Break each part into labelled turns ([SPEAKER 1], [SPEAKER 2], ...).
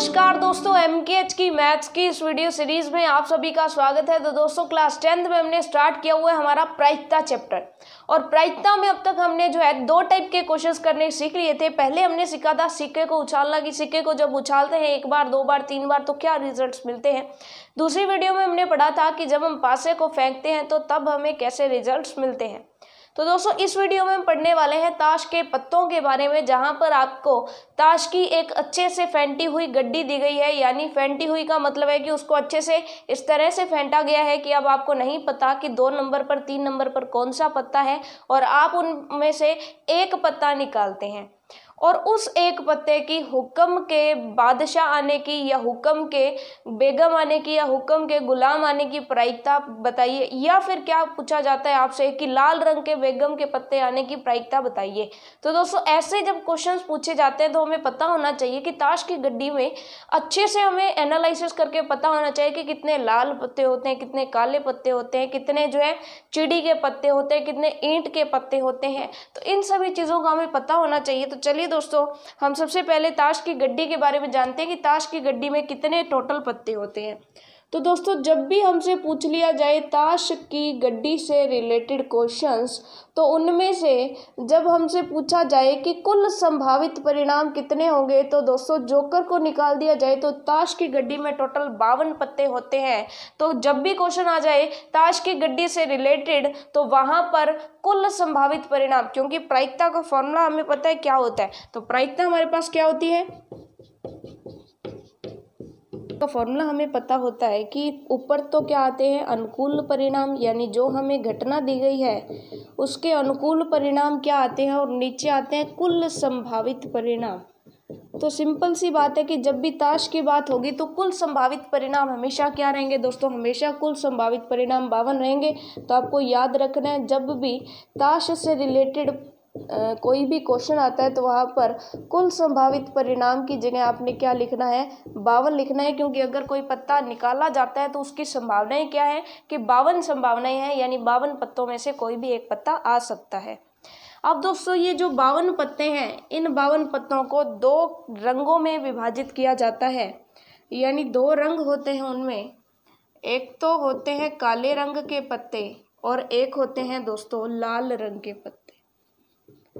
[SPEAKER 1] नमस्कार दोस्तों एम की मैथ्स की इस वीडियो सीरीज में आप सभी का स्वागत है तो दोस्तों क्लास टेंथ में हमने स्टार्ट किया हुआ है हमारा प्रायिकता चैप्टर और प्रायिकता में अब तक हमने जो है दो टाइप के क्वेश्चंस करने सीख लिए थे पहले हमने सीखा था सिक्के को उछालना कि सिक्के को जब उछालते हैं एक बार दो बार तीन बार तो क्या रिजल्ट मिलते हैं दूसरी वीडियो में हमने पढ़ा था कि जब हम पासे को फेंकते हैं तो तब हमें कैसे रिजल्ट मिलते हैं तो दोस्तों इस वीडियो में हम पढ़ने वाले हैं ताश के पत्तों के बारे में जहाँ पर आपको ताश की एक अच्छे से फेंटी हुई गड्डी दी गई है यानी फेंटी हुई का मतलब है कि उसको अच्छे से इस तरह से फेंटा गया है कि अब आपको नहीं पता कि दो नंबर पर तीन नंबर पर कौन सा पत्ता है और आप उनमें से एक पत्ता निकालते हैं और उस एक पत्ते की हुक्म के बादशाह आने की या हुक्म के बेगम आने की या हुक्म के गुलाम आने की प्रायिकता बताइए या फिर क्या पूछा जाता है आपसे कि लाल रंग के बेगम के पत्ते आने की प्रायिकता बताइए तो दोस्तों ऐसे जब क्वेश्चन पूछे जाते हैं तो हमें पता होना चाहिए कि ताश की गड्डी में अच्छे से हमें एनालिसिस करके पता होना चाहिए कि कितने लाल पत्ते होते हैं कितने काले पत्ते होते हैं कितने जो है चिड़ी के पत्ते होते हैं कितने ईंट के पत्ते होते हैं तो इन सभी चीज़ों का हमें पता होना चाहिए तो चलिए दोस्तों हम सबसे पहले ताश की गड्डी के बारे में जानते हैं कि ताश की गड्डी में कितने टोटल पत्ते होते हैं तो दोस्तों जब भी हमसे पूछ लिया जाए ताश की गड्डी से रिलेटेड क्वेश्चंस तो उनमें से जब हमसे पूछा जाए कि कुल संभावित परिणाम कितने होंगे तो दोस्तों जोकर को निकाल दिया जाए तो ताश की गड्डी में टोटल बावन पत्ते होते हैं तो जब भी क्वेश्चन आ जाए ताश की गड्डी से रिलेटेड तो वहाँ पर कुल संभावित परिणाम क्योंकि प्रायिकता का फॉर्मूला हमें पता है क्या होता है तो प्रायिकता हमारे पास क्या होती है तो फॉर्मूला हमें पता होता है कि ऊपर तो क्या आते हैं अनुकूल परिणाम यानी जो हमें घटना दी गई है उसके अनुकूल परिणाम क्या आते हैं और नीचे आते हैं कुल संभावित परिणाम तो सिंपल सी बात है कि जब भी ताश की बात होगी तो कुल संभावित परिणाम हमेशा क्या रहेंगे दोस्तों हमेशा कुल संभावित परिणाम बावन रहेंगे तो आपको याद रखना है जब भी ताश से रिलेटेड कोई भी क्वेश्चन आता है तो वहाँ पर कुल संभावित परिणाम की जगह आपने क्या लिखना है बावन लिखना है क्योंकि अगर कोई पत्ता निकाला जाता है तो उसकी संभावनाएं क्या है कि बावन संभावनाएं हैं यानी बावन पत्तों में से कोई भी एक पत्ता आ सकता है अब दोस्तों ये जो बावन पत्ते हैं इन बावन पत्तों को दो रंगों में विभाजित किया जाता है यानी दो रंग होते हैं उनमें एक तो होते हैं काले रंग के पत्ते और एक होते हैं दोस्तों लाल रंग के पत्ते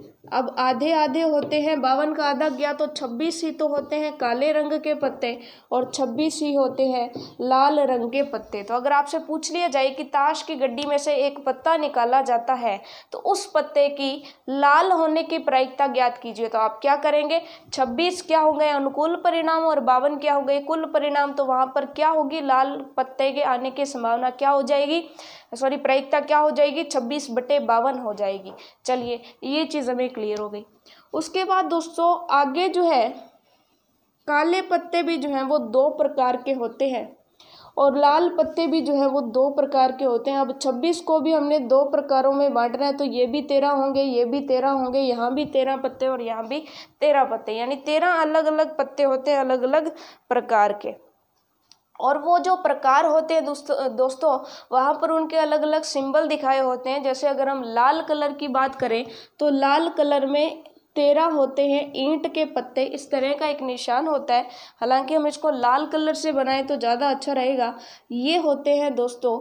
[SPEAKER 1] Thank you. अब आधे आधे होते हैं बावन का आधा गया तो छब्बीस ही तो होते हैं काले रंग के पत्ते और छब्बीस ही होते हैं लाल रंग के पत्ते तो अगर आपसे पूछ लिया जाए कि ताश की गड्डी में से एक पत्ता निकाला जाता है तो उस पत्ते की लाल होने की प्रायिकता ज्ञात कीजिए तो आप क्या करेंगे छब्बीस क्या हो गए अनुकूल परिणाम और बावन क्या हो गए कुल परिणाम तो वहाँ पर क्या होगी लाल पत्ते के आने की संभावना क्या हो जाएगी सॉरी प्रायिकता क्या हो जाएगी छब्बीस बटे बावन हो जाएगी चलिए ये चीज़ हमें क्लियर हो गई उसके बाद दोस्तों आगे जो है काले पत्ते भी जो हैं वो दो प्रकार के होते हैं और लाल पत्ते भी जो है वो दो प्रकार के होते हैं अब छब्बीस को भी हमने दो प्रकारों में बांटना है तो ये भी तेरह होंगे ये भी तेरह होंगे यहाँ भी तेरह पत्ते और यहाँ भी तेरह पत्ते यानी तेरह अलग अलग पत्ते होते हैं अलग अलग प्रकार के और वो जो प्रकार होते हैं दोस्तों दोस्तों वहाँ पर उनके अलग अलग सिंबल दिखाए होते हैं जैसे अगर हम लाल कलर की बात करें तो लाल कलर में तेरह होते हैं ईंट के पत्ते इस तरह का एक निशान होता है हालांकि हम इसको लाल कलर से बनाएं तो ज़्यादा अच्छा रहेगा ये होते हैं दोस्तों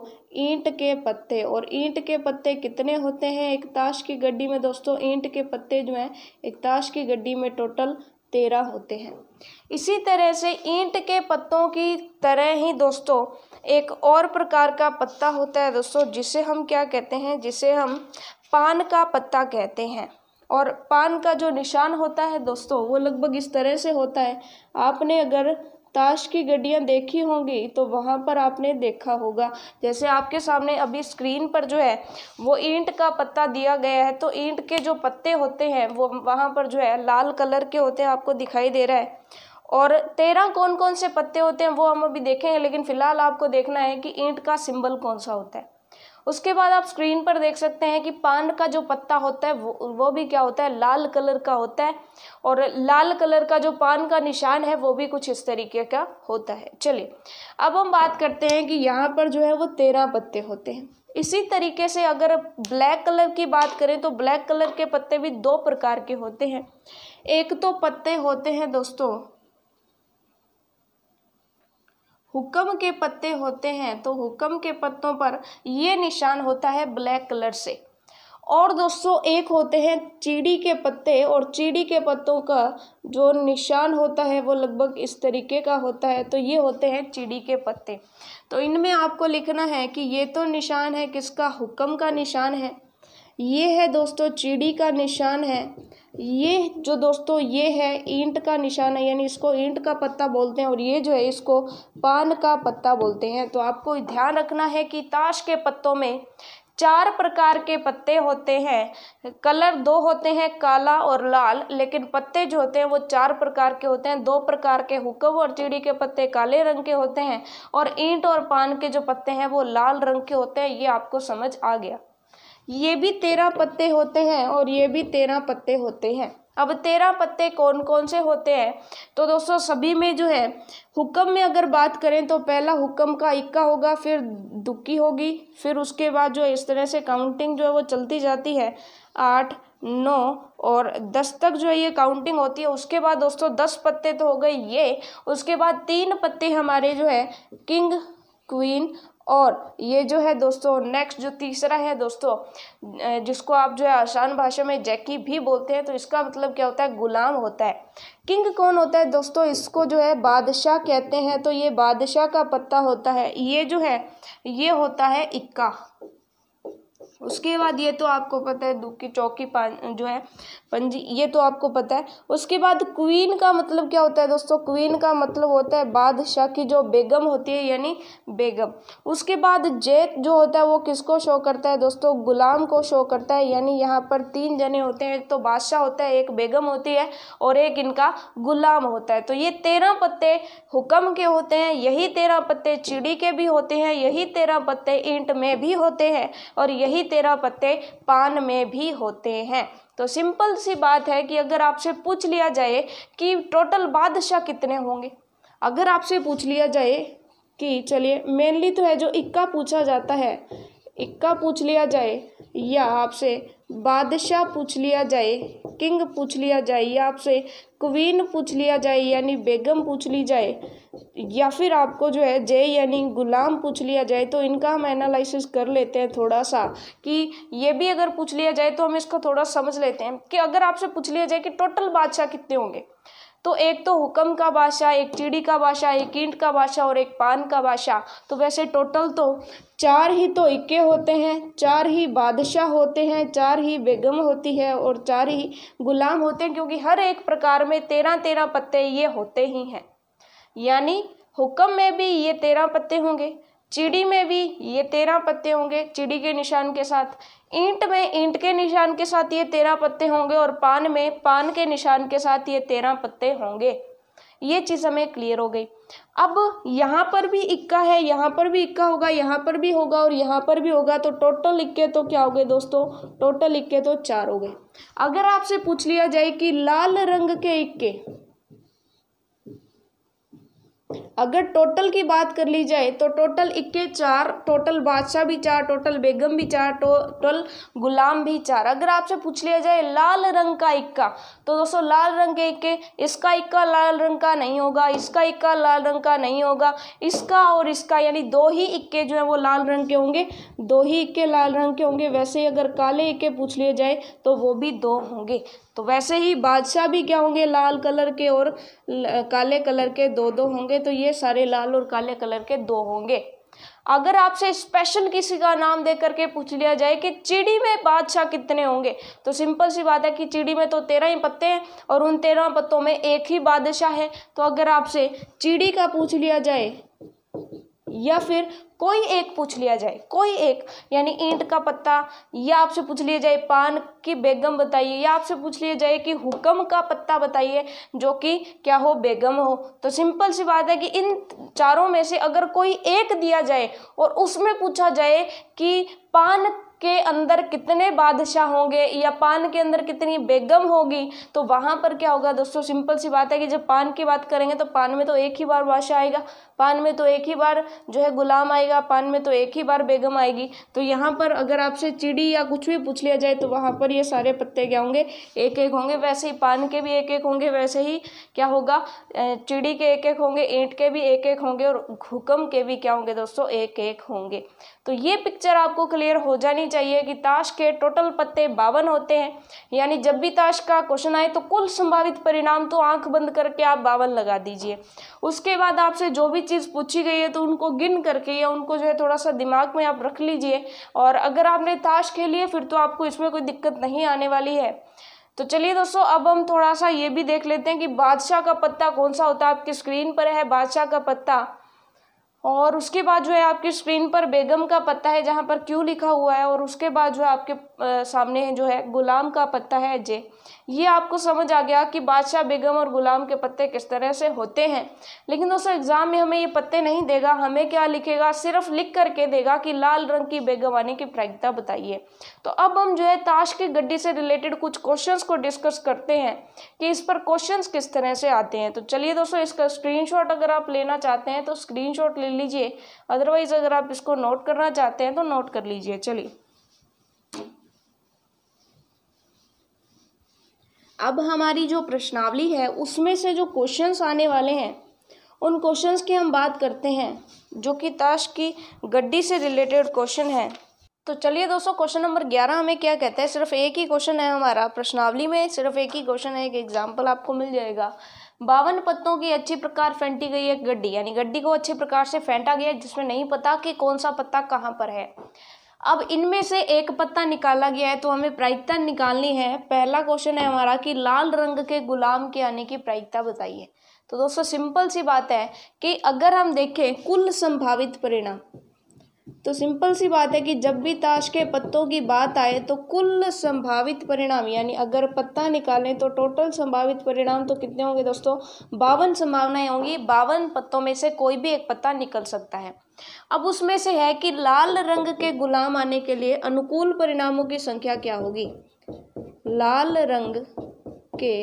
[SPEAKER 1] ईंट के पत्ते और ईंट के पत्ते कितने होते हैं एक ताश की गड्डी में दोस्तों ईंट के पत्ते जो हैं एक ताश की गड्डी में टोटल तेरह होते हैं इसी तरह से ईंट के पत्तों की तरह ही दोस्तों एक और प्रकार का पत्ता होता है दोस्तों जिसे हम क्या कहते हैं जिसे हम पान का पत्ता कहते हैं और पान का जो निशान होता है दोस्तों वो लगभग इस तरह से होता है आपने अगर ताश की गड्डियाँ देखी होंगी तो वहाँ पर आपने देखा होगा जैसे आपके सामने अभी स्क्रीन पर जो है वो ईंट का पत्ता दिया गया है तो ईंट के जो पत्ते होते हैं वो वहाँ पर जो है लाल कलर के होते हैं आपको दिखाई दे रहा है और तेरह कौन कौन से पत्ते होते हैं वो हम अभी देखेंगे लेकिन फ़िलहाल आपको देखना है कि ईंट का सिंबल कौन सा होता है उसके बाद आप स्क्रीन पर देख सकते हैं कि पान का जो पत्ता होता है वो वो भी क्या होता है लाल कलर का होता है और लाल कलर का जो पान का निशान है वो भी कुछ इस तरीके का होता है चलिए अब हम बात करते हैं कि यहाँ पर जो है वो तेरह पत्ते होते हैं इसी तरीके से अगर ब्लैक कलर की बात करें तो ब्लैक कलर के पत्ते भी दो प्रकार के होते हैं एक तो पत्ते होते हैं दोस्तों हुक्म के पत्ते होते हैं तो हुक्म के पत्तों पर ये निशान होता है ब्लैक कलर से और दोस्तों एक होते हैं चीड़ी के पत्ते और चीड़ी के पत्तों का जो निशान होता है वो लगभग इस तरीके का होता है तो ये होते हैं चीड़ी के पत्ते तो इनमें आपको लिखना है कि ये तो निशान है किसका हुक्म का निशान है ये है दोस्तों चिड़ी का निशान है ये जो दोस्तों ये है ईंट का निशान है यानी इसको ईंट का पत्ता बोलते हैं और ये जो है इसको पान का पत्ता बोलते हैं तो आपको ध्यान रखना है कि ताश के पत्तों में चार प्रकार के पत्ते होते हैं कलर दो होते हैं काला और लाल लेकिन पत्ते जो होते हैं वो चार प्रकार के होते हैं दो प्रकार के हुक्म और चिड़ी के पत्ते काले रंग के होते हैं और ईंट और पान के जो पत्ते हैं वो लाल रंग के होते हैं ये आपको समझ आ गया ये भी तेरह पत्ते होते हैं और ये भी तेरह पत्ते होते हैं अब तेरह पत्ते कौन कौन से होते हैं तो दोस्तों सभी में जो है हुक्म में अगर बात करें तो पहला हुक्म का इक्का होगा फिर दुक्की होगी फिर उसके बाद जो इस तरह से काउंटिंग जो है वो चलती जाती है आठ नौ और दस तक जो है ये काउंटिंग होती है उसके बाद दोस्तों दस पत्ते तो हो गए ये उसके बाद तीन पत्ते हमारे जो है किंग क्वीन और ये जो है दोस्तों नेक्स्ट जो तीसरा है दोस्तों जिसको आप जो है आसान भाषा में जैकी भी बोलते हैं तो इसका मतलब क्या होता है गुलाम होता है किंग कौन होता है दोस्तों इसको जो है बादशाह कहते हैं तो ये बादशाह का पत्ता होता है ये जो है ये होता है इक्का उसके बाद ये तो आपको पता है दुख की चौकी जो है पंजी ये तो आपको पता है उसके बाद क्वीन का मतलब क्या होता है दोस्तों क्वीन का मतलब होता है बादशाह की जो बेगम होती है यानी बेगम उसके बाद जैत जो होता है वो किसको शो करता है दोस्तों गुलाम को शो करता है यानी यहाँ पर तीन जने होते हैं एक तो बादशाह होता है एक बेगम होती है और एक इनका गुलाम होता है तो ये तेरह पत्ते हुक्म के होते हैं यही तेरह पत्ते चिड़ी के भी होते हैं यही तेरह पत्ते ईंट में भी होते हैं और यही तेरह पत्ते पान में भी होते हैं तो सिंपल सी बात है कि अगर आपसे पूछ लिया जाए कि टोटल बादशाह कितने होंगे अगर आपसे पूछ लिया जाए कि चलिए मेनली तो है जो इक्का पूछा जाता है इक्का पूछ लिया जाए या आपसे बादशाह पूछ लिया जाए किंग पूछ लिया जाए या आपसे क्वीन पूछ लिया जाए यानी बेगम पूछ ली जाए या फिर आपको जो है जय यानी गुलाम पूछ लिया जाए तो इनका हम एनालिसिस कर लेते हैं थोड़ा सा कि ये भी अगर पूछ लिया जाए तो हम इसको थोड़ा समझ लेते हैं कि अगर आपसे पूछ लिया जाए कि टोटल बादशाह कितने होंगे तो एक तो हुक्म का बादशाह एक चिड़ी का बादशाह एक ईंट का बादशाह और एक पान का बादशाह तो वैसे टोटल तो चार ही तो इक्के होते हैं चार ही बादशाह होते हैं चार ही बेगम होती है और चार ही गुलाम होते हैं क्योंकि हर एक प्रकार में तेरह तेरह पत्ते ये होते ही हैं यानी हुक्म में भी ये तेरह पत्ते होंगे चिड़ी में भी ये तेरह पत्ते होंगे चिड़ी के निशान के साथ ईंट में ईंट के निशान के साथ ये तेरह पत्ते होंगे और पान में पान के निशान के साथ ये तेरह पत्ते होंगे ये चीज़ हमें क्लियर हो गई अब यहाँ पर भी इक्का है यहाँ पर भी इक्का होगा यहाँ पर भी होगा और यहाँ पर भी होगा तो टोटल इक्के तो क्या हो गए दोस्तों टोटल इक्के तो चार हो गए अगर आपसे पूछ लिया जाए कि लाल रंग के इक्के अगर टोटल की बात कर ली जाए तो टोटल इक्के चार टोटल बादशाह भी चार टोटल बेगम भी चार टोटल गुलाम भी चार अगर आपसे पूछ लिया जाए लाल रंग का इक्का तो दोस्तों लाल रंग के इक्के इसका इक्का लाल रंग का नहीं होगा इसका इक्का लाल रंग का नहीं होगा इसका और इसका यानी दो ही इक्के जो है वो लाल रंग के होंगे दो ही इक्के लाल रंग के होंगे वैसे ही अगर काले इक्के पूछ लिए जाए तो वो भी दो होंगे तो वैसे ही बादशाह भी क्या होंगे लाल कलर के और काले कलर के दो दो होंगे तो ये ये सारे लाल और काले कलर के दो होंगे अगर आपसे स्पेशल किसी का नाम दे करके पूछ लिया जाए कि चिड़ी में बादशाह कितने होंगे तो सिंपल सी बात है कि चिड़ी में तो तेरह ही पत्ते हैं और उन तेरह पत्तों में एक ही बादशाह है तो अगर आपसे चिड़ी का पूछ लिया जाए या फिर कोई एक पूछ लिया जाए कोई एक यानी ईंट का पत्ता या आपसे पूछ लिया जाए पान की बेगम बताइए या आपसे पूछ लिया जाए कि हुक्म का पत्ता बताइए जो कि क्या हो बेगम हो तो सिंपल सी बात है कि इन चारों में से अगर कोई एक दिया जाए और उसमें पूछा जाए कि पान के अंदर कितने बादशाह होंगे या पान के अंदर कितनी बेगम होगी तो वहाँ पर क्या होगा दोस्तों सिंपल सी बात है कि जब पान की बात करेंगे तो पान में तो एक ही बार बादशाह आएगा पान में तो एक ही बार जो है गुलाम आएगा पान में तो एक ही बार बेगम आएगी तो यहाँ पर अगर आपसे चिड़ी या कुछ भी पूछ लिया जाए तो वहाँ पर ये सारे पत्ते क्या होंगे एक एक होंगे वैसे ही पान के भी एक एक होंगे वैसे ही क्या होगा चिड़ी के एक एक होंगे ईंट के भी एक एक होंगे और हुक्म के भी क्या होंगे दोस्तों एक एक होंगे तो ये पिक्चर आपको क्लियर हो जानी चाहिए कि ताश के टोटल पत्ते बावन होते हैं यानी जब भी ताश का क्वेश्चन आए तो कुल संभावित परिणाम तो आंख बंद करके आप बावन लगा दीजिए उसके बाद आपसे जो भी चीज़ पूछी गई है तो उनको गिन करके या उनको जो है थोड़ा सा दिमाग में आप रख लीजिए और अगर आपने ताश खेली है फिर तो आपको इसमें कोई दिक्कत नहीं आने वाली है तो चलिए दोस्तों अब हम थोड़ा सा ये भी देख लेते हैं कि बादशाह का पत्ता कौन सा होता है आपकी स्क्रीन पर है बादशाह का पत्ता और उसके बाद जो है आपकी स्क्रीन पर बेगम का पत्ता है जहाँ पर क्यू लिखा हुआ है और उसके बाद जो है आपके सामने जो है गुलाम का पत्ता है जे ये आपको समझ आ गया कि बादशाह बेगम और गुलाम के पत्ते किस तरह से होते हैं लेकिन दोस्तों एग्ज़ाम में हमें ये पत्ते नहीं देगा हमें क्या लिखेगा सिर्फ लिख करके देगा कि लाल रंग की बेगम आने की प्रायिकता बताइए तो अब हम जो है ताश की गड्डी से रिलेटेड कुछ क्वेश्चन को डिस्कस करते हैं कि इस पर क्वेश्चन किस तरह से आते हैं तो चलिए दोस्तों इसका स्क्रीन अगर आप लेना चाहते हैं तो स्क्रीन ले ले लीजिए अदरवाइज अगर आप इसको नोट करना चाहते हैं तो नोट कर लीजिए चलिए अब हमारी जो प्रश्नावली है उसमें से जो क्वेश्चंस आने वाले हैं उन क्वेश्चंस की हम बात करते हैं जो कि ताश की गड्डी से रिलेटेड क्वेश्चन है तो चलिए दोस्तों क्वेश्चन नंबर ग्यारह हमें क्या कहता है सिर्फ एक ही क्वेश्चन है हमारा प्रश्नावली में सिर्फ एक ही क्वेश्चन है एक एग्जांपल आपको मिल जाएगा बावन पत्तों की अच्छी प्रकार फेंटी गई एक गड्डी यानी गड्डी को अच्छे प्रकार से फेंटा गया जिसमें नहीं पता कि कौन सा पत्ता कहाँ पर है अब इनमें से एक पत्ता निकाला गया है तो हमें प्रायिकता निकालनी है पहला क्वेश्चन है हमारा कि लाल रंग के गुलाम के आने की प्रायिकता बताइए तो दोस्तों सिंपल सी बात है कि अगर हम देखें कुल संभावित परिणाम तो सिंपल सी बात है कि जब भी ताश के पत्तों की बात आए तो कुल संभावित परिणाम यानी अगर पत्ता निकालें तो टोटल संभावित परिणाम तो कितने होंगे दोस्तों बावन संभावनाएं होंगी बावन पत्तों में से कोई भी एक पत्ता निकल सकता है अब उसमें से है कि लाल रंग के गुलाम आने के लिए अनुकूल परिणामों की संख्या क्या होगी लाल रंग के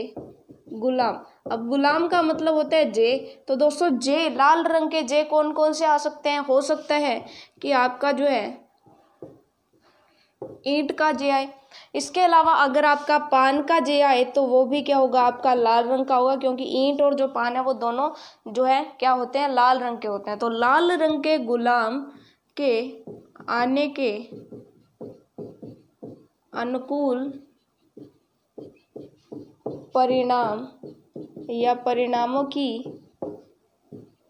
[SPEAKER 1] गुलाम अब गुलाम का मतलब होता है जे तो दोस्तों जे लाल रंग के जे कौन कौन से आ सकते हैं हो सकता है कि आपका जो है ईंट का जे आए इसके अलावा अगर आपका पान का जे आए तो वो भी क्या होगा आपका लाल रंग का होगा क्योंकि ईंट और जो पान है वो दोनों जो है क्या होते हैं लाल रंग के होते हैं तो लाल रंग के गुलाम के आने के अनुकूल परिणाम या परिणामों की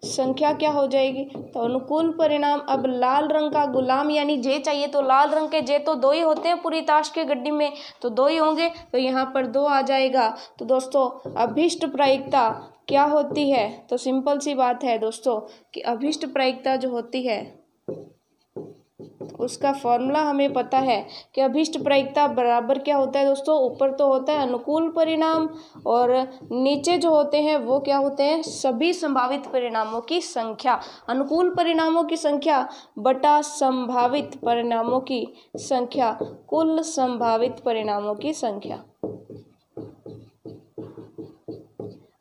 [SPEAKER 1] संख्या क्या हो जाएगी तो अनुकूल परिणाम अब लाल रंग का गुलाम यानी जे चाहिए तो लाल रंग के जे तो दो ही होते हैं पूरी ताश के गड्डी में तो दो ही होंगे तो यहाँ पर दो आ जाएगा तो दोस्तों अभिष्ट प्रायिकता क्या होती है तो सिंपल सी बात है दोस्तों कि अभिष्ट प्रायिकता जो होती है उसका फॉर्मूला हमें पता है कि अभिष्ट प्रायिकता बराबर क्या होता है दोस्तों ऊपर तो होता है अनुकूल परिणाम और नीचे जो होते हैं वो क्या होते हैं सभी संभावित परिणामों की संख्या अनुकूल परिणामों की संख्या बटा संभावित परिणामों की संख्या कुल संभावित परिणामों की संख्या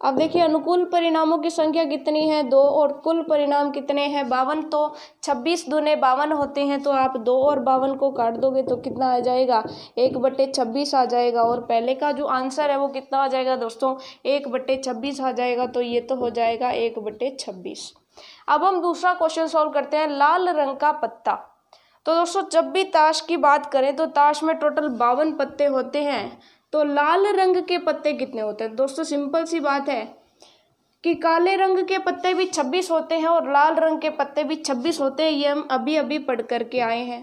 [SPEAKER 1] अब देखिए अनुकूल परिणामों की संख्या कितनी है दो और कुल परिणाम कितने हैं बावन तो छब्बीस दुने बावन होते हैं तो आप दो और बावन को काट दोगे तो कितना आ जाएगा एक बटे छब्बीस आ जाएगा और पहले का जो आंसर है वो कितना आ जाएगा दोस्तों एक बट्टे छब्बीस आ जाएगा तो ये तो हो जाएगा एक बट्टे छब्बीस अब हम दूसरा क्वेश्चन सॉल्व करते हैं लाल रंग का पत्ता तो दोस्तों जब भी ताश की बात करें तो ताश में टोटल बावन पत्ते होते हैं तो लाल रंग के पत्ते कितने होते हैं दोस्तों सिंपल सी बात है कि काले रंग के पत्ते भी छब्बीस होते हैं और लाल रंग के पत्ते भी छब्बीस होते हैं ये हम अभी अभी पढ़ करके आए हैं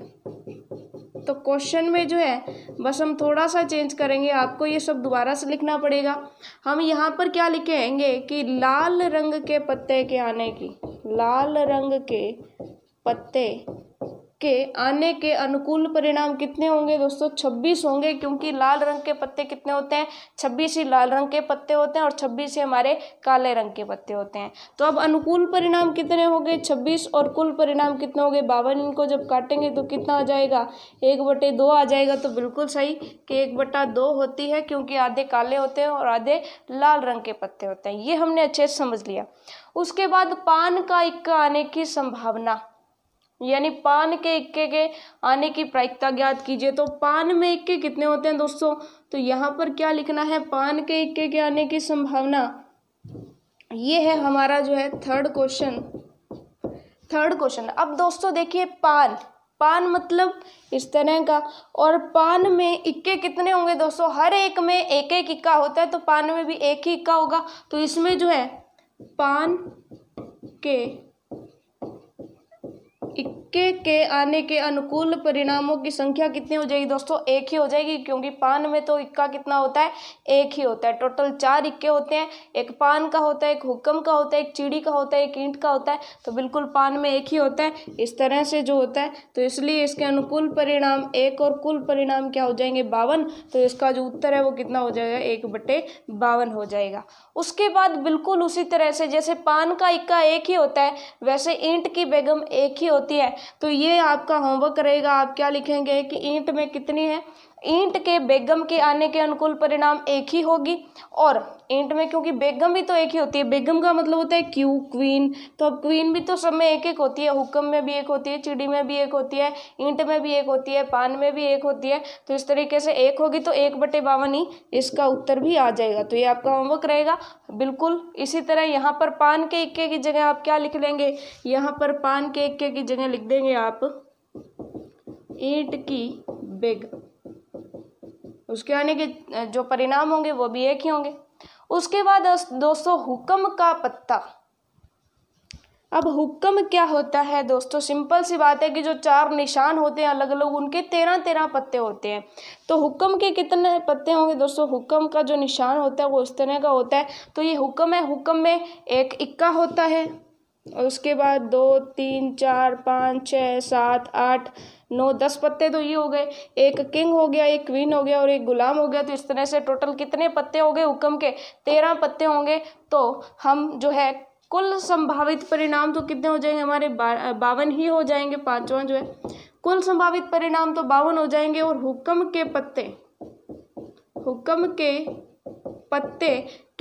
[SPEAKER 1] तो क्वेश्चन में जो है बस हम थोड़ा सा चेंज करेंगे आपको ये सब दोबारा से लिखना पड़ेगा हम यहाँ पर क्या लिखेंगे कि लाल रंग के पत्ते के आने की लाल रंग के पत्ते के आने के अनुकूल परिणाम कितने होंगे दोस्तों छब्बीस होंगे क्योंकि लाल रंग के पत्ते कितने होते हैं छब्बीस ही लाल रंग के पत्ते होते हैं और छब्बीस ही हमारे काले रंग के पत्ते होते हैं तो अब अनुकूल परिणाम कितने हो गए छब्बीस और कुल परिणाम कितने हो गए बावन इनको जब काटेंगे तो कितना आ जाएगा एक बटे दो आ जाएगा तो बिल्कुल सही कि एक बटा दो होती है क्योंकि आधे काले होते हैं और आधे लाल रंग के पत्ते होते हैं ये हमने अच्छे से समझ लिया उसके बाद पान का इक्का आने की संभावना यानी पान के इक्के के आने की प्रायिकता ज्ञात कीजिए तो पान में इक्के कितने होते हैं दोस्तों तो यहाँ पर क्या लिखना है पान के इक्के के आने की संभावना ये है हमारा जो है थर्ड क्वेश्चन थर्ड क्वेश्चन अब दोस्तों देखिए पान पान मतलब इस तरह का और पान में इक्के कितने होंगे दोस्तों हर एक में एक एक इक्का होता है तो पान में भी एक ही इक्का होगा तो इसमें जो है पान के एक के के आने के अनुकूल परिणामों की संख्या कितनी हो जाएगी दोस्तों एक ही हो जाएगी क्योंकि पान में तो इक्का कितना होता है एक ही होता है टोटल चार इक्के होते हैं एक पान का होता है एक हुक्म का होता है एक चिड़ी का होता है एक ईंट का होता है तो बिल्कुल पान में एक ही होता है इस तरह से जो होता है तो इसलिए इसके अनुकूल परिणाम एक और कुल परिणाम क्या हो जाएंगे बावन तो इसका जो उत्तर है वो कितना हो जाएगा एक बटे बावन हो जाएगा उसके बाद बिल्कुल उसी तरह से जैसे पान का इक्का एक ही होता है वैसे ईंट की बेगम एक ही होती है तो ये आपका होमवर्क रहेगा आप क्या लिखेंगे कि ईंट में कितनी है ईंट के बेगम के आने के अनुकूल परिणाम एक ही होगी और ईंट में क्योंकि बेगम भी तो एक ही होती है बेगम का मतलब होता है क्यू क्वीन तो अब क्वीन भी तो सब में एक एक होती है हुक्म में भी एक होती है चिड़ी में भी एक होती है ईंट में भी एक होती है पान में भी एक होती है तो इस तरीके से एक होगी तो एक बटे बावन ही इसका उत्तर भी आ जाएगा तो ये आपका होमवर्क रहेगा बिल्कुल इसी तरह यहाँ पर पान के इक्के की जगह आप क्या लिख लेंगे यहाँ पर पान के इक्के की जगह लिख देंगे आप ईंट की बेगम उसके आने के जो परिणाम होंगे वो भी एक ही होंगे उसके बाद दोस्तों हुक्म का पत्ता अब हुक्म क्या होता है दोस्तों सिंपल सी बात है कि जो चार निशान होते हैं अलग अलग उनके तेरह तेरह पत्ते होते हैं तो हुक्म के कितने पत्ते होंगे दोस्तों हुक्म का जो निशान होता है वो उस तरह का होता है तो ये हुक्म है हुक्म में एक इक्का होता है उसके बाद दो तीन चार पाँच छः सात आठ नौ दस पत्ते तो ये हो गए एक किंग हो गया एक क्वीन हो गया और एक गुलाम हो गया तो इस तरह से टोटल कितने पत्ते हो गए हुक्म के तेरह पत्ते होंगे तो हम जो है कुल संभावित परिणाम तो कितने हो जाएंगे हमारे बावन ही हो जाएंगे पांचवा जो है कुल संभावित परिणाम तो बावन हो जाएंगे और हुक्म के पत्ते हुक्म के पत्ते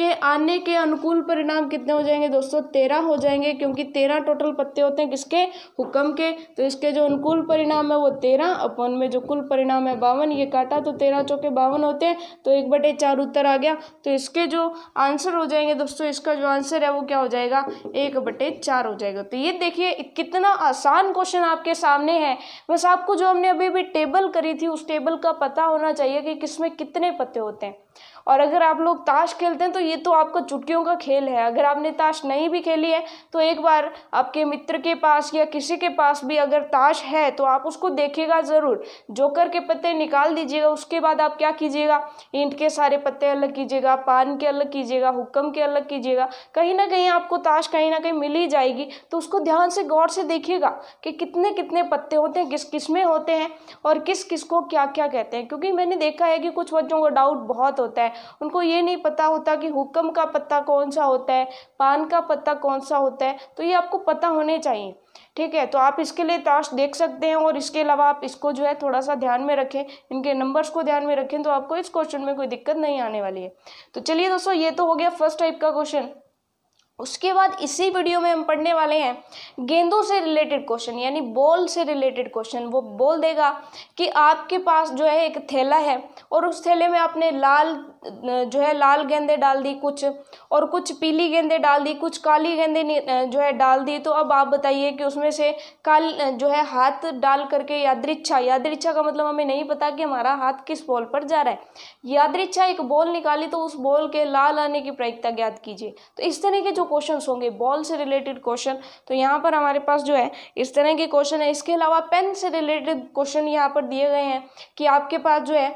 [SPEAKER 1] के आने के अनुकूल परिणाम कितने हो जाएंगे दोस्तों तेरह हो जाएंगे क्योंकि तेरह टोटल पत्ते होते हैं किसके हुक्म के तो इसके जो अनुकूल परिणाम है वो तेरह अपन में जो कुल परिणाम है बावन ये काटा तो तेरह चौके बावन होते हैं तो एक बटे चार उत्तर आ गया तो इसके जो आंसर हो जाएंगे दोस्तों इसका जो आंसर है वो क्या हो जाएगा एक बटे चार हो जाएगा तो ये देखिए कितना आसान क्वेश्चन आपके सामने है बस आपको जो हमने अभी अभी टेबल करी थी उस टेबल का पता होना चाहिए कि किसमें कितने पत्ते होते हैं और अगर आप लोग ताश खेलते हैं तो ये तो आपका चुटकियों का खेल है अगर आपने ताश नहीं भी खेली है तो एक बार आपके मित्र के पास या किसी के पास भी अगर ताश है तो आप उसको देखिएगा ज़रूर जोकर के पत्ते निकाल दीजिएगा उसके बाद आप क्या कीजिएगा ईंट के सारे पत्ते अलग कीजिएगा पान के अलग कीजिएगा हुक्म के अलग कीजिएगा कहीं ना कहीं आपको ताश कहीं ना कहीं मिल ही जाएगी तो उसको ध्यान से गौर से देखिएगा कि कितने कितने पत्ते होते हैं किस किस में होते हैं और किस किस को क्या क्या कहते हैं क्योंकि मैंने देखा है कि कुछ बच्चों को डाउट बहुत होता है है उनको ये नहीं पता होता कि हुक्म का पत्ता कौन सा होता है पान का पत्ता कौन सा होता है तो ये आपको पता होने चाहिए ठीक है तो आप इसके लिए ताश देख सकते हैं और इसके अलावा आप इसको जो है थोड़ा सा ध्यान में रखें इनके नंबर्स को ध्यान में रखें तो आपको इस क्वेश्चन में कोई दिक्कत नहीं आने वाली है तो चलिए दोस्तों ये तो हो गया फर्स्ट टाइप का क्वेश्चन उसके बाद इसी वीडियो में हम पढ़ने वाले हैं गेंदों से रिलेटेड क्वेश्चन यानी बॉल से रिलेटेड क्वेश्चन वो बोल देगा कि आपके पास जो है एक थैला है और उस थैले में आपने लाल जो है लाल गेंदे डाल दी कुछ और कुछ पीली गेंदे डाल दी कुछ काली गेंदे जो है डाल दी तो अब आप बताइए कि उसमें से काल जो है हाथ डाल करके यादृच्छा यादृच्छा का मतलब हमें नहीं पता कि हमारा हाथ किस बॉल पर जा रहा है यादृच्छा एक बॉल निकाली तो उस बॉल के लाल आने की प्रायिकता ज्ञात कीजिए तो इस तरह के जो क्वेश्चन होंगे बॉल से रिलेटेड क्वेश्चन तो यहाँ पर हमारे पास जो है इस तरह के क्वेश्चन है इसके अलावा पेन से रिलेटेड क्वेश्चन यहाँ पर दिए गए हैं कि आपके पास जो है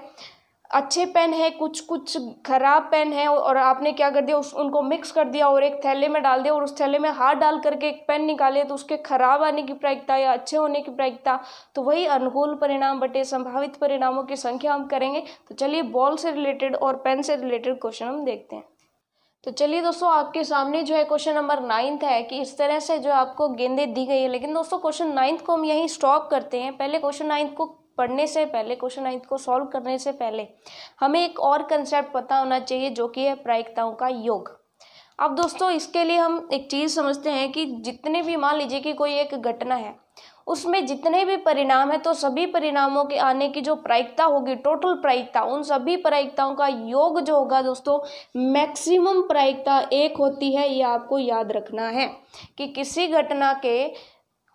[SPEAKER 1] अच्छे पेन है कुछ कुछ खराब पेन है और आपने क्या कर दिया उस उनको मिक्स कर दिया और एक थैले में डाल दिया और उस थैले में हाथ डाल करके एक पेन निकाले तो उसके खराब आने की प्रायिकता या अच्छे होने की प्रायिकता तो वही अनुकूल परिणाम बटे संभावित परिणामों की संख्या हम करेंगे तो चलिए बॉल से रिलेटेड और पेन से रिलेटेड क्वेश्चन हम देखते हैं तो चलिए दोस्तों आपके सामने जो है क्वेश्चन नंबर नाइन्थ है कि इस तरह से जो आपको गेंदे दी गई है लेकिन दोस्तों क्वेश्चन नाइन्थ को हम यहीं स्टॉप करते हैं पहले क्वेश्चन नाइन्थ को पढ़ने से पहले क्वेश्चन नाइन्थ को सॉल्व करने से पहले हमें एक और कंसेप्ट पता होना चाहिए जो कि है प्रायिकताओं का योग अब दोस्तों इसके लिए हम एक चीज़ समझते हैं कि जितने भी मान लीजिए कि कोई एक घटना है उसमें जितने भी परिणाम है तो सभी परिणामों के आने की जो प्रायिकता होगी टोटल प्रायिकता उन सभी प्रायिकताओं का योग जो होगा दोस्तों मैक्सिमम प्रायिकता एक होती है ये आपको याद रखना है कि किसी घटना के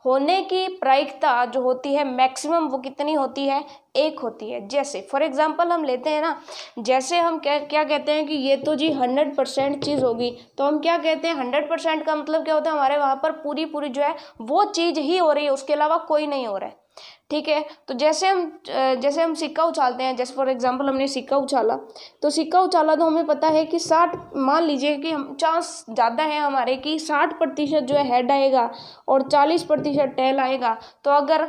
[SPEAKER 1] होने की प्रायिकता जो होती है मैक्सिमम वो कितनी होती है एक होती है जैसे फॉर एग्जांपल हम लेते हैं ना जैसे हम क्या क्या कहते हैं कि ये तो जी हंड्रेड परसेंट चीज़ होगी तो हम क्या कहते हैं हंड्रेड परसेंट का मतलब क्या होता है हमारे वहाँ पर पूरी पूरी जो है वो चीज़ ही हो रही है उसके अलावा कोई नहीं हो रहा है ठीक है तो जैसे हम जैसे हम सिक्का उछालते हैं जैसे फॉर एग्जांपल हमने सिक्का उछाला तो सिक्का उछाला तो हमें पता है कि साठ मान लीजिए कि हम चांस ज़्यादा है हमारे कि साठ प्रतिशत जो है हेड आएगा और चालीस प्रतिशत टेल आएगा तो अगर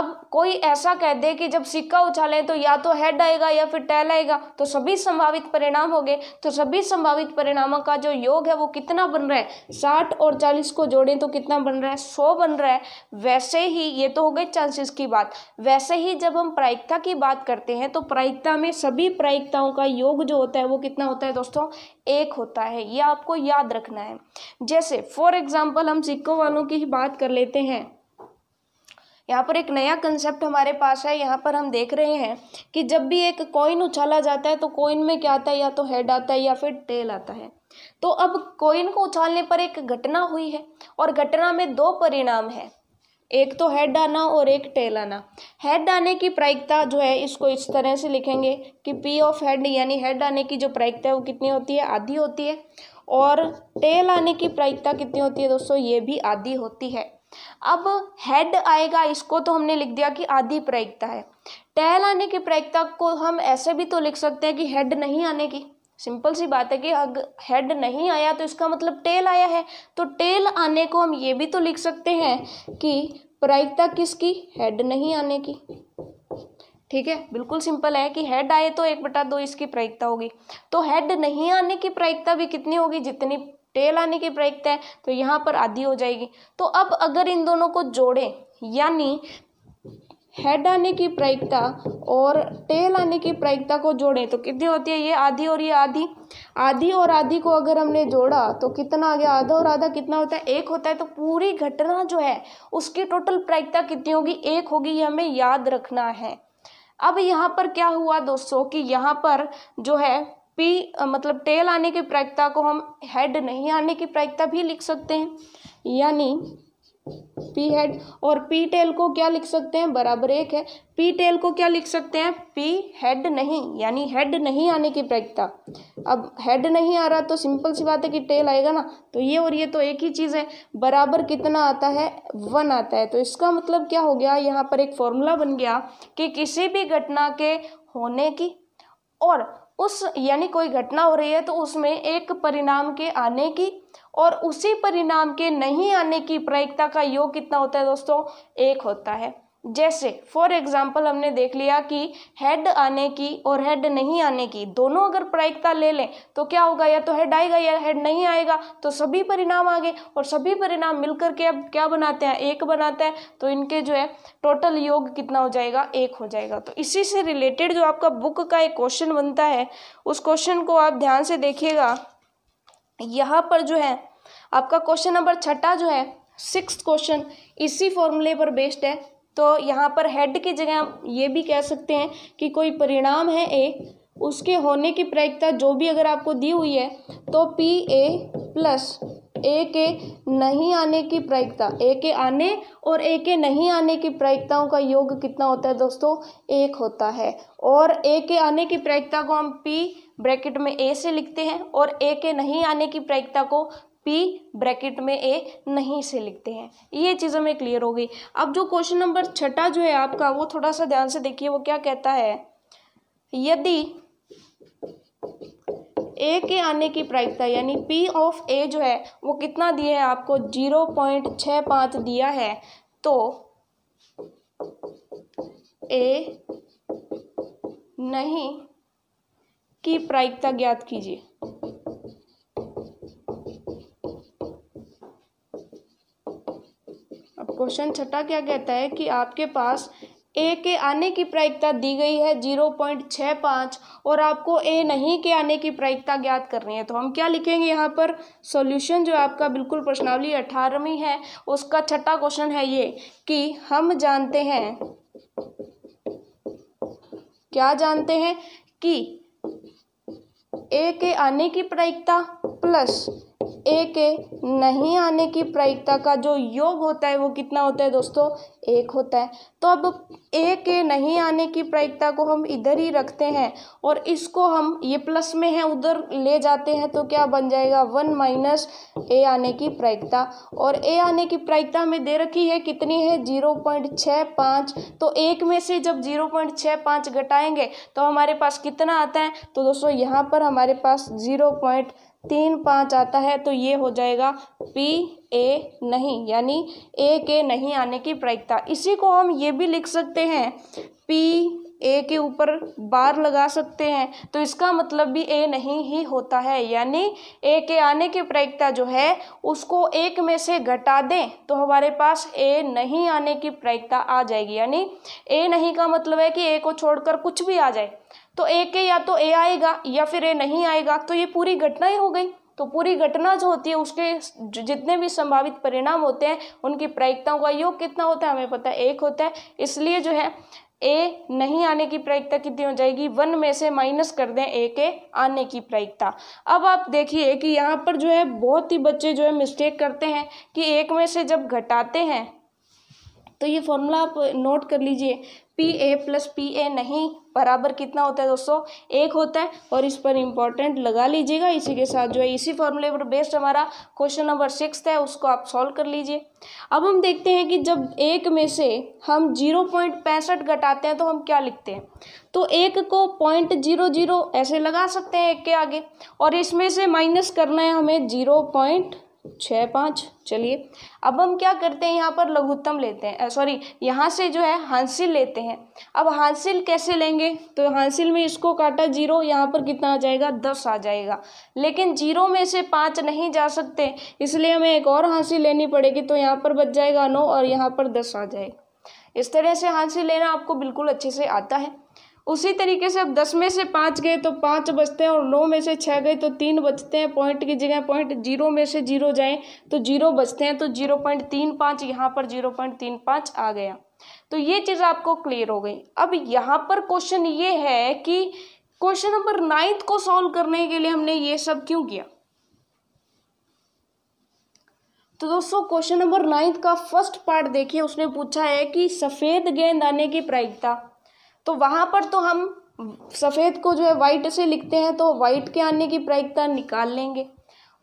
[SPEAKER 1] अब कोई ऐसा कह दे कि जब सिक्का उछालें तो या तो हेड आएगा या फिर टेल आएगा तो सभी संभावित परिणाम हो गए तो सभी संभावित परिणामों का जो योग है वो कितना बन रहा है साठ और चालीस को जोड़ें तो कितना बन रहा है सौ बन रहा है वैसे ही ये तो हो गए चांसेस की बात अनुपात वैसे ही जब हम प्रायिकता की बात करते हैं तो प्रायिकता में सभी प्रायिकताओं का योग जो होता है वो कितना होता है दोस्तों एक होता है यह आपको याद रखना है जैसे फॉर एग्जाम्पल हम सिक्कों वालों की ही बात कर लेते हैं यहाँ पर एक नया कंसेप्ट हमारे पास है यहाँ पर हम देख रहे हैं कि जब भी एक कॉइन उछाला जाता है तो कॉइन में क्या आता है या तो हेड आता है या फिर टेल आता है तो अब कॉइन को उछालने पर एक घटना हुई है और घटना में दो परिणाम है एक तो हेड आना और एक टेल आना हेड आने की प्रायिकता जो है इसको इस तरह से लिखेंगे कि पी ऑफ हेड यानी हेड आने की जो प्रायिकता है वो कितनी होती है आधी होती है और टेल आने की प्रायिकता कितनी होती है दोस्तों ये भी आधी होती है अब हेड आएगा इसको तो हमने लिख दिया कि आधी प्रायिकता है टेल आने की प्रायिकता को हम ऐसे भी तो लिख सकते हैं कि हेड नहीं आने की सिंपल सी बात है कि हेड नहीं आया तो इसका मतलब टेल आया है तो टेल आने को हम ये भी तो लिख सकते हैं कि प्रायिकता किसकी हेड नहीं आने की ठीक है बिल्कुल सिंपल है कि हेड आए तो एक बटा दो इसकी प्रायिकता होगी तो हेड नहीं आने की प्रायिकता भी कितनी होगी जितनी टेल आने की प्रायिकता है तो यहाँ पर आधी हो जाएगी तो अब अगर इन दोनों को जोड़ें यानी हेड आने की प्रायिकता और टेल आने की प्रायिकता को जोड़ें तो कितनी होती है ये आधी और ये आधी आधी और आधी को अगर हमने जोड़ा तो कितना आ गया आधा और आधा कितना होता है एक होता है तो पूरी घटना जो है उसकी टोटल प्रायिकता कितनी होगी एक होगी ये हमें याद रखना है अब यहाँ पर क्या हुआ दोस्तों कि यहाँ पर जो है पी मतलब टेल आने की प्रायिकता को हम हेड नहीं आने की प्रायिकता भी लिख सकते हैं यानी पी हेड और पी टेल को क्या लिख सकते हैं बराबर एक है पी टेल को क्या लिख सकते हैं पी हेड नहीं यानी हेड नहीं आने की प्रायिकता अब हेड नहीं आ रहा तो सिंपल सी बात है कि टेल आएगा ना तो ये और ये तो एक ही चीज़ है बराबर कितना आता है वन आता है तो इसका मतलब क्या हो गया यहाँ पर एक फॉर्मूला बन गया कि किसी भी घटना के होने की और उस यानी कोई घटना हो रही है तो उसमें एक परिणाम के आने की और उसी परिणाम के नहीं आने की प्रायिकता का योग कितना होता है दोस्तों एक होता है जैसे फॉर एग्जाम्पल हमने देख लिया कि हेड आने की और हेड नहीं आने की दोनों अगर प्रायिकता ले लें तो क्या होगा या तो हेड आएगा या हेड नहीं आएगा तो सभी परिणाम आ गए और सभी परिणाम मिलकर के अब क्या बनाते हैं एक बनाते हैं तो इनके जो है टोटल योग कितना हो जाएगा एक हो जाएगा तो इसी से रिलेटेड जो आपका बुक का एक क्वेश्चन बनता है उस क्वेश्चन को आप ध्यान से देखिएगा यहाँ पर जो है आपका क्वेश्चन नंबर छठा जो है सिक्स क्वेश्चन इसी फॉर्मूले पर बेस्ड है तो यहाँ पर हेड की जगह हम ये भी कह सकते हैं कि कोई परिणाम है ए उसके होने की प्रायिकता जो भी अगर आपको दी हुई है तो पी ए प्लस ए के नहीं आने की प्रायिकता ए के आने और ए के नहीं आने की प्रायिकताओं का योग कितना होता है दोस्तों एक होता है और ए के आने की प्रायिकता को हम पी ब्रैकेट में ए से लिखते हैं और ए के नहीं आने की प्रायिकता को पी ब्रैकेट में ए नहीं से लिखते हैं ये चीज़ हमें क्लियर हो गई अब जो क्वेश्चन नंबर छठा जो है आपका वो थोड़ा सा ध्यान से देखिए वो क्या कहता है यदि ए के आने की प्रायिकता यानी पी ऑफ ए जो है वो कितना दिया है आपको जीरो पॉइंट छः पाँच दिया है तो ए नहीं की प्रायिकता ज्ञात कीजिए अब क्वेश्चन छठा क्या कहता है कि आपके पास ए के आने की प्रायिकता दी गई है जीरो पॉइंट छः पाँच और आपको ए नहीं के आने की प्रायिकता ज्ञात करनी है तो हम क्या लिखेंगे यहाँ पर सॉल्यूशन जो आपका बिल्कुल प्रश्नावली अठारहवीं है उसका छठा क्वेश्चन है ये कि हम जानते हैं क्या जानते हैं कि ए के आने की प्रायिकता प्लस ए के नहीं आने की प्रायिकता का जो योग होता है वो कितना होता है दोस्तों एक होता है तो अब ए के नहीं आने की प्रायिकता को हम इधर ही रखते हैं और इसको हम ये प्लस में है उधर ले जाते हैं तो क्या बन जाएगा वन माइनस ए आने की प्रायिकता और ए आने की प्रायिकता हमें दे रखी है कितनी है जीरो पॉइंट छः पाँच तो एक में से जब जीरो पॉइंट छः पाँच घटाएंगे तो हमारे पास कितना आता है तो दोस्तों यहाँ पर हमारे पास जीरो पॉइंट तीन पाँच आता है तो ये हो जाएगा पी ए नहीं यानी ए के नहीं आने की प्रायिकता इसी को हम ये भी लिख सकते हैं पी ए के ऊपर बार लगा सकते हैं तो इसका मतलब भी ए नहीं ही होता है यानी ए के आने की प्रायिकता जो है उसको एक में से घटा दें तो हमारे पास ए नहीं आने की प्रायिकता आ जाएगी यानी ए नहीं का मतलब है कि ए को छोड़कर कुछ भी आ जाए तो ए के या तो ए आएगा या फिर ए नहीं आएगा तो ये पूरी ही हो गई तो पूरी घटना जो होती है उसके जितने भी संभावित परिणाम होते हैं उनकी प्रायिकताओं का योग कितना होता है हमें पता है एक होता है इसलिए जो है ए नहीं आने की प्रायिकता कितनी हो जाएगी वन में से माइनस कर दें ए के आने की प्रायिकता अब आप देखिए कि यहाँ पर जो है बहुत ही बच्चे जो है मिस्टेक करते हैं कि एक में से जब घटाते हैं तो ये फॉर्मूला आप नोट कर लीजिए P A plus P A नहीं बराबर कितना होता है दोस्तों एक होता है और इस पर इम्पॉर्टेंट लगा लीजिएगा इसी के साथ जो है इसी फॉर्मूले पर बेस्ड हमारा क्वेश्चन नंबर सिक्स है उसको आप सॉल्व कर लीजिए अब हम देखते हैं कि जब एक में से हम जीरो पॉइंट पैंसठ घटाते हैं तो हम क्या लिखते हैं तो एक को पॉइंट जीरो जीरो ऐसे लगा सकते हैं एक के आगे और इसमें से माइनस करना है हमें जीरो पॉइंट छः पाँच चलिए अब हम क्या करते हैं यहाँ पर लघुत्तम लेते हैं सॉरी यहाँ से जो है हांसिल लेते हैं अब हांसिल कैसे लेंगे तो हांसिल में इसको काटा जीरो यहाँ पर कितना आ जाएगा दस आ जाएगा लेकिन जीरो में से पाँच नहीं जा सकते इसलिए हमें एक और हांसिल लेनी पड़ेगी तो यहाँ पर बच जाएगा नौ और यहाँ पर दस आ जाएगा इस तरह से हांसिल लेना आपको बिल्कुल अच्छे से आता है उसी तरीके से अब दस में से पाँच गए तो पाँच बचते हैं और नौ में से छः गए तो तीन बचते हैं पॉइंट की जगह पॉइंट जीरो में से जीरो जाएं तो जीरो बचते हैं तो जीरो पॉइंट तीन पाँच यहाँ पर जीरो पॉइंट तीन पाँच आ गया तो ये चीज़ आपको क्लियर हो गई अब यहाँ पर क्वेश्चन ये है कि क्वेश्चन नंबर नाइन्थ को सॉल्व करने के लिए हमने ये सब क्यों किया तो दोस्तों क्वेश्चन नंबर नाइन्थ का फर्स्ट पार्ट देखिए उसने पूछा है कि सफ़ेद गेंद आने की प्रायिकता तो वहाँ पर तो हम सफ़ेद को जो है वाइट से लिखते हैं तो वाइट के आने की प्रायिकता निकाल लेंगे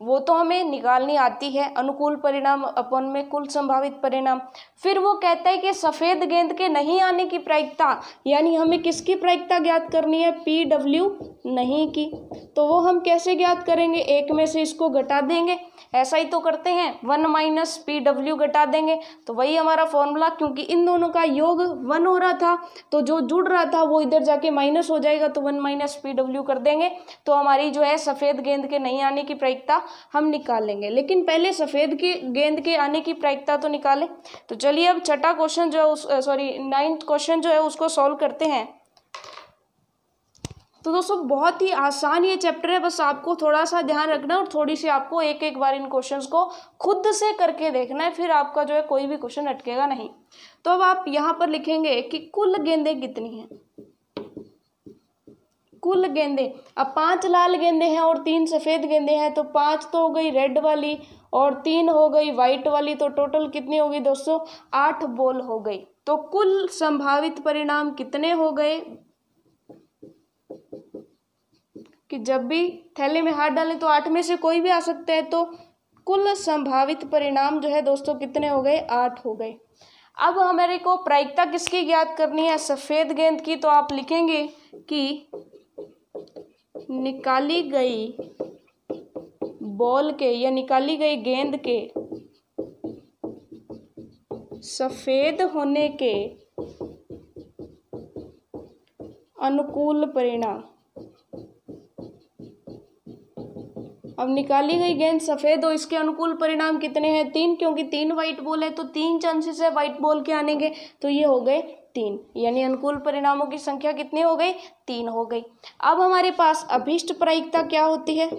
[SPEAKER 1] वो तो हमें निकालनी आती है अनुकूल परिणाम अपन में कुल संभावित परिणाम फिर वो कहता है कि सफ़ेद गेंद के नहीं आने की प्रायिकता यानी हमें किसकी प्रायिकता ज्ञात करनी है पी डब्ल्यू नहीं की तो वो हम कैसे ज्ञात करेंगे एक में से इसको घटा देंगे ऐसा ही तो करते हैं वन माइनस पी डब्ल्यू घटा देंगे तो वही हमारा फॉर्मूला क्योंकि इन दोनों का योग वन हो रहा था तो जो जुड़ रहा था वो इधर जाके माइनस हो जाएगा तो वन माइनस पी डब्ल्यू कर देंगे तो हमारी जो है सफ़ेद गेंद के नहीं आने की प्रायिकता हम निकाल लेंगे लेकिन पहले सफ़ेद की गेंद के आने की प्रायिकता तो निकालें तो चलिए अब छठा क्वेश्चन जो है उस सॉरी नाइन्थ क्वेश्चन जो है उसको सॉल्व करते हैं तो दोस्तों बहुत ही आसान ये चैप्टर है बस आपको थोड़ा सा ध्यान रखना है और थोड़ी सी आपको एक एक बार इन क्वेश्चंस को खुद से करके देखना है फिर आपका जो है कोई भी क्वेश्चन अटकेगा नहीं तो अब आप यहाँ पर लिखेंगे कि कुल गेंदे कितनी हैं कुल गेंदे अब पांच लाल गेंदे हैं और तीन सफ़ेद गेंदे हैं तो पांच तो हो गई रेड वाली और तीन हो गई वाइट वाली तो टोटल कितनी हो गई दोस्तों आठ बॉल हो गई तो कुल संभावित परिणाम कितने हो गए कि जब भी थैले में हाथ डालें तो आठ में से कोई भी आ सकता है तो कुल संभावित परिणाम जो है दोस्तों कितने हो गए आठ हो गए अब हमारे को प्रायिकता किसकी ज्ञात करनी है सफ़ेद गेंद की तो आप लिखेंगे कि निकाली गई बॉल के या निकाली गई गेंद के सफ़ेद होने के अनुकूल परिणाम अब निकाली गई गेंद सफ़ेद हो इसके अनुकूल परिणाम कितने हैं तीन क्योंकि तीन व्हाइट बॉल है तो तीन चांसेस है व्हाइट बॉल के आने के तो ये हो गए तीन यानी अनुकूल परिणामों की संख्या कितनी हो गई तीन हो गई अब हमारे पास अभिष्ट प्रायिकता क्या होती है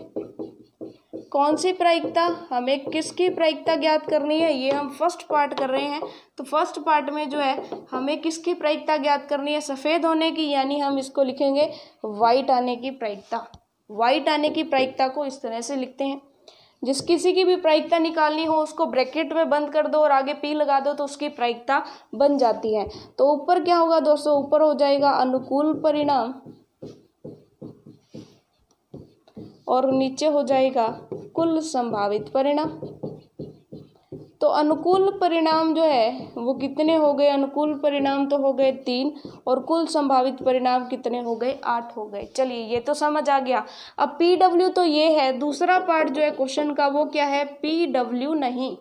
[SPEAKER 1] कौन सी प्रायिकता हमें किसकी प्रायिकता ज्ञात करनी है ये हम फर्स्ट पार्ट कर रहे हैं तो फर्स्ट पार्ट में जो है हमें किसकी प्रायिकता ज्ञात करनी है सफ़ेद होने की यानी हम इसको लिखेंगे वाइट आने की प्रायिकता वाइट आने की प्रायिकता को इस तरह से लिखते हैं जिस किसी की भी प्रायिकता निकालनी हो उसको ब्रैकेट में बंद कर दो और आगे पी लगा दो तो उसकी प्रायिकता बन जाती है तो ऊपर क्या होगा दोस्तों ऊपर हो जाएगा अनुकूल परिणाम और नीचे हो जाएगा कुल संभावित परिणाम तो अनुकूल परिणाम जो है वो कितने हो गए अनुकूल परिणाम तो हो गए तीन और कुल संभावित परिणाम कितने हो गए आठ हो गए चलिए ये तो समझ आ गया अब पी डब्ल्यू तो ये है दूसरा पार्ट जो है क्वेश्चन का वो क्या है पी डब्ल्यू नहीं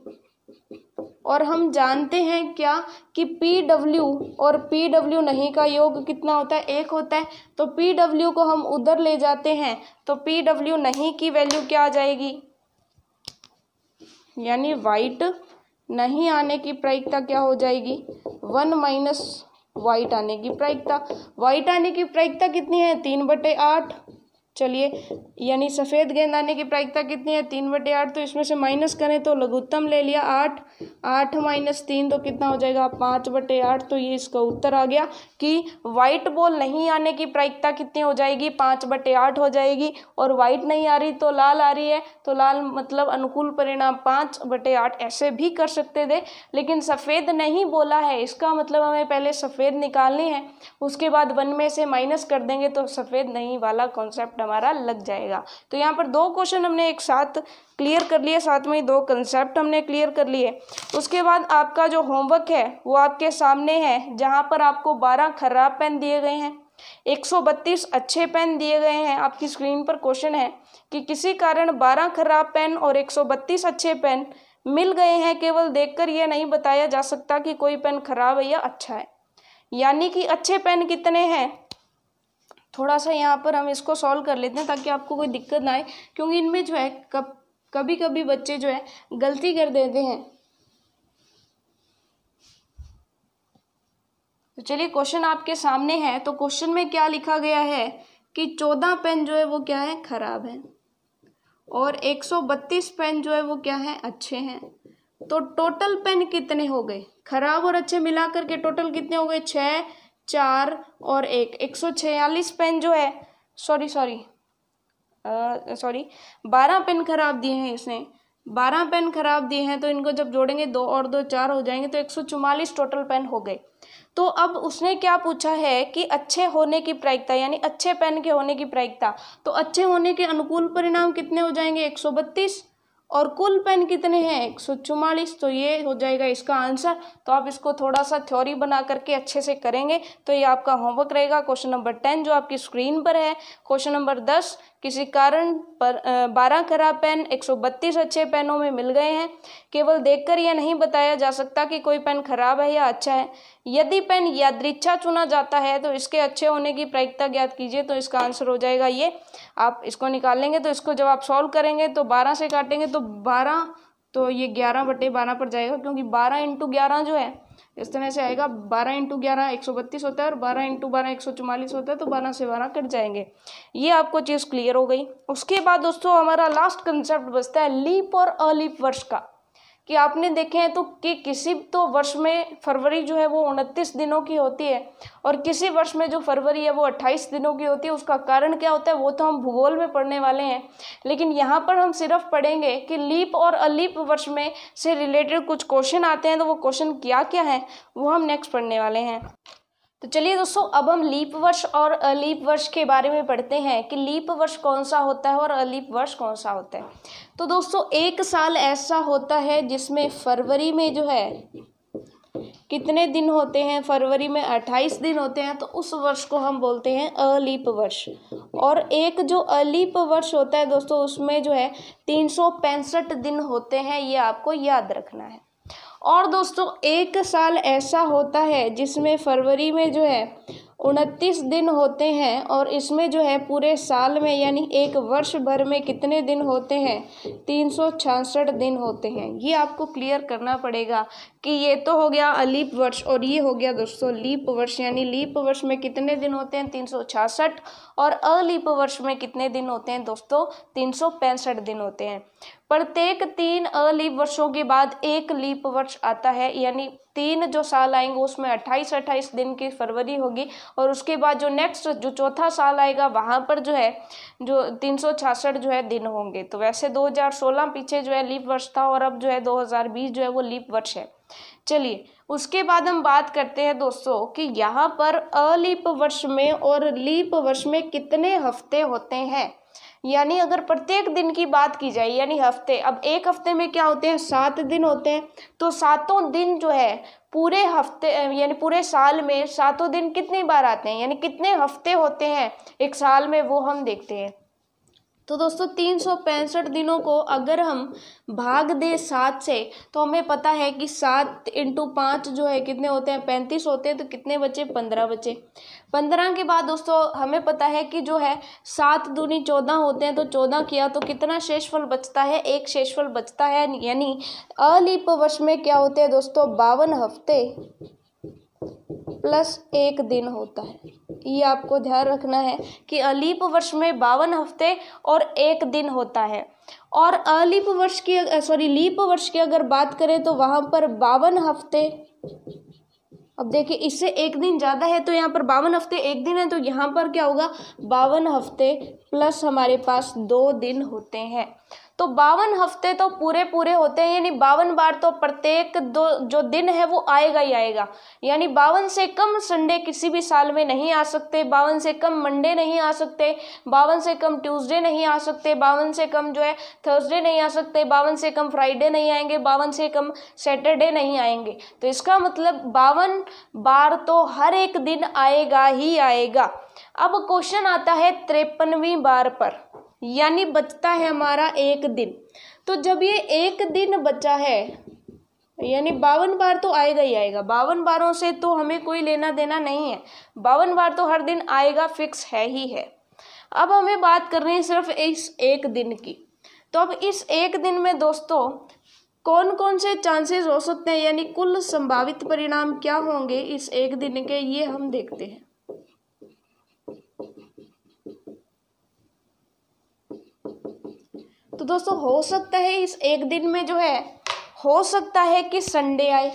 [SPEAKER 1] और हम जानते हैं क्या कि पी डब्ल्यू और पी डब्ल्यू नहीं का योग कितना होता है एक होता है तो पी डब्ल्यू को हम उधर ले जाते हैं तो पी डब्ल्यू नहीं की वैल्यू क्या आ जाएगी यानी वाइट नहीं आने की प्रायिकता क्या हो जाएगी वन माइनस वाइट आने की प्रायिकता वाइट आने की प्रायिकता कितनी है तीन बटे आठ चलिए यानी सफ़ेद गेंद आने की प्रायिकता कितनी है तीन बटे आठ तो इसमें से माइनस करें तो लघुत्तम ले लिया आठ आठ माइनस तीन तो कितना हो जाएगा पाँच बटे आठ तो ये इसका उत्तर आ गया कि वाइट बॉल नहीं आने की प्रायिकता कितनी हो जाएगी पाँच बटे आठ हो जाएगी और वाइट नहीं आ रही तो लाल आ रही है तो लाल मतलब अनुकूल परिणाम पाँच बटे आठ ऐसे भी कर सकते थे लेकिन सफ़ेद नहीं बोला है इसका मतलब हमें पहले सफ़ेद निकालनी है उसके बाद वन में से माइनस कर देंगे तो सफ़ेद नहीं वाला कॉन्सेप्ट हमारा लग जाएगा तो यहाँ पर दो क्वेश्चन हमने एक साथ क्लियर कर लिए साथ में ही दो कंसेप्ट हमने क्लियर कर लिए उसके बाद आपका जो होमवर्क है वो आपके सामने है जहाँ पर आपको बारह खराब पेन दिए गए हैं एक सौ बत्तीस अच्छे पेन दिए गए हैं आपकी स्क्रीन पर क्वेश्चन है कि किसी कारण बारह खराब पेन और एक सौ बत्तीस अच्छे पेन मिल गए हैं केवल देखकर यह नहीं बताया जा सकता कि कोई पेन खराब है या अच्छा है यानी कि अच्छे पेन कितने हैं थोड़ा सा यहाँ पर हम इसको सॉल्व कर लेते हैं ताकि आपको कोई दिक्कत ना आए क्योंकि इनमें जो है कब कभी कभी बच्चे जो है गलती कर देते हैं तो चलिए क्वेश्चन आपके सामने है तो क्वेश्चन में क्या लिखा गया है कि चौदह पेन जो है वो क्या है ख़राब है और एक सौ बत्तीस पेन जो है वो क्या है अच्छे हैं तो टोटल पेन कितने हो गए खराब और अच्छे मिला करके टोटल कितने हो गए छः चार और एक एक सौ छियालीस पेन जो है सॉरी सॉरी सॉरी बारह पेन खराब दिए हैं इसने बारह पेन खराब दिए हैं तो इनको जब जोड़ेंगे दो और दो चार हो जाएंगे तो एक सौ चौवालीस टोटल पेन हो गए तो अब उसने क्या पूछा है कि अच्छे होने की प्रायिकता यानी अच्छे पेन के होने की प्रायिकता तो अच्छे होने के अनुकूल परिणाम कितने हो जाएंगे एक सौ बत्तीस और कुल पेन कितने हैं एक सौ चुमालीस तो ये हो जाएगा इसका आंसर तो आप इसको थोड़ा सा थ्योरी बना करके अच्छे से करेंगे तो ये आपका होमवर्क रहेगा क्वेश्चन नंबर टेन जो आपकी स्क्रीन पर है क्वेश्चन नंबर दस किसी कारण पर बारह खराब पेन 132 अच्छे पेनों में मिल गए हैं केवल देखकर यह नहीं बताया जा सकता कि कोई पेन खराब है या अच्छा है यदि पेन यादृच्छा चुना जाता है तो इसके अच्छे होने की प्रायिकता ज्ञात कीजिए तो इसका आंसर हो जाएगा ये आप इसको निकालेंगे तो इसको जब आप सॉल्व करेंगे तो बारह से काटेंगे तो बारह तो ये ग्यारह बटे बारह पर जाएगा क्योंकि बारह इंटू ग्यारह जो है इस तरह से आएगा बारह इंटू ग्यारह एक सौ बत्तीस होता है और बारह इंटू बारह एक सौ चौवालीस होता है तो बारह से बारह कट जाएंगे ये आपको चीज़ क्लियर हो गई उसके बाद दोस्तों हमारा लास्ट कंसेप्ट बचता है लीप और अलीप वर्ष का कि आपने देखे हैं तो कि किसी तो वर्ष में फरवरी जो है वो उनतीस दिनों की होती है और किसी वर्ष में जो फरवरी है वो अट्ठाईस दिनों की होती है उसका कारण क्या होता है वो तो हम भूगोल में पढ़ने वाले हैं लेकिन यहाँ पर हम सिर्फ पढ़ेंगे कि लीप और अलीप वर्ष में से रिलेटेड कुछ क्वेश्चन आते हैं तो वो क्वेश्चन क्या क्या है वो हम नेक्स्ट पढ़ने वाले हैं तो चलिए दोस्तों अब हम लीप वर्ष और अलीप वर्ष के बारे में पढ़ते हैं कि लीप वर्ष कौन सा होता है और अलीप वर्ष कौन सा होता है तो दोस्तों एक साल ऐसा होता है जिसमें फरवरी में जो है कितने दिन होते हैं फरवरी में अट्ठाईस दिन होते हैं तो उस वर्ष को हम बोलते हैं अलीप वर्ष और एक जो अलीप वर्ष होता है दोस्तों उसमें जो है तीन दिन होते हैं ये आपको याद रखना है और दोस्तों एक साल ऐसा होता है जिसमें फरवरी में जो है उनतीस दिन होते हैं और इसमें जो है पूरे साल में यानी एक वर्ष भर में कितने दिन होते हैं तीन सौ छियासठ दिन होते हैं ये आपको क्लियर करना पड़ेगा कि ये तो हो गया अलीप वर्ष और ये हो गया दोस्तों लीप वर्ष यानी लीप वर्ष में कितने दिन होते हैं तीन सौ छियासठ और अलीप वर्ष में कितने दिन होते हैं दोस्तों तीन सौ पैंसठ दिन होते हैं प्रत्येक तीन अलीप वर्षों के बाद एक लीप वर्ष आता है यानी तीन जो साल आएंगे उसमें अट्ठाईस अट्ठाईस दिन की फरवरी होगी और उसके बाद जो नेक्स्ट जो चौथा साल आएगा वहाँ पर जो है जो तीन जो है दिन होंगे तो वैसे 2016 पीछे जो है लीप वर्ष था और अब जो है 2020 जो है वो लीप वर्ष है चलिए उसके बाद हम बात करते हैं दोस्तों कि यहाँ पर अलीप वर्ष में और लीप वर्ष में कितने हफ्ते होते हैं यानी अगर प्रत्येक दिन की बात की जाए यानी हफ्ते अब एक हफ्ते में क्या होते हैं सात दिन होते हैं तो सातों दिन जो है पूरे हफ्ते यानी पूरे साल में सातों दिन कितनी बार आते हैं यानी कितने हफ्ते होते हैं एक साल में वो हम देखते हैं तो दोस्तों तीन सौ पैंसठ दिनों को अगर हम भाग दें सात से तो हमें पता है कि सात इंटू पाँच जो है कितने होते हैं पैंतीस होते हैं तो कितने बचे पंद्रह बचे पंद्रह के बाद दोस्तों हमें पता है कि जो है सात दूनी चौदह होते हैं तो चौदह किया तो कितना शेषफल बचता है एक शेषफल बचता है यानी अलिप वर्ष में क्या होते हैं दोस्तों बावन हफ्ते प्लस एक दिन होता है ये आपको ध्यान रखना है कि अलीप वर्ष में बावन हफ्ते और एक दिन होता है और अलीप वर्ष की सॉरी लीप वर्ष की अगर बात करें तो वहाँ पर बावन हफ्ते अब देखिए इससे एक दिन ज़्यादा है तो यहाँ पर बावन हफ्ते एक दिन है तो यहाँ पर क्या होगा बावन हफ्ते प्लस हमारे पास दो दिन होते हैं तो बावन हफ्ते तो पूरे पूरे होते हैं यानी बावन बार तो प्रत्येक दो जो दिन है वो आएगा ही आएगा यानी बावन से कम संडे किसी भी साल में नहीं आ सकते बावन से कम मंडे नहीं आ सकते बावन से कम ट्यूसडे नहीं आ सकते बावन से कम जो है थर्सडे नहीं आ सकते बावन से कम फ्राइडे नहीं आएंगे बावन से कम सैटरडे नहीं आएंगे तो इसका मतलब बावन बार तो हर एक दिन आएगा ही आएगा अब क्वेश्चन आता है तिरपनवीं बार पर यानी बचता है हमारा एक दिन तो जब ये एक दिन बचा है यानी बावन बार तो आएगा ही आएगा बावन बारों से तो हमें कोई लेना देना नहीं है बावन बार तो हर दिन आएगा फिक्स है ही है अब हमें बात कर रही है सिर्फ इस एक दिन की तो अब इस एक दिन में दोस्तों कौन कौन से चांसेस हो सकते हैं यानी कुल संभावित परिणाम क्या होंगे इस एक दिन के ये हम देखते हैं तो दोस्तों हो सकता है इस एक दिन में जो है हो सकता है कि संडे आए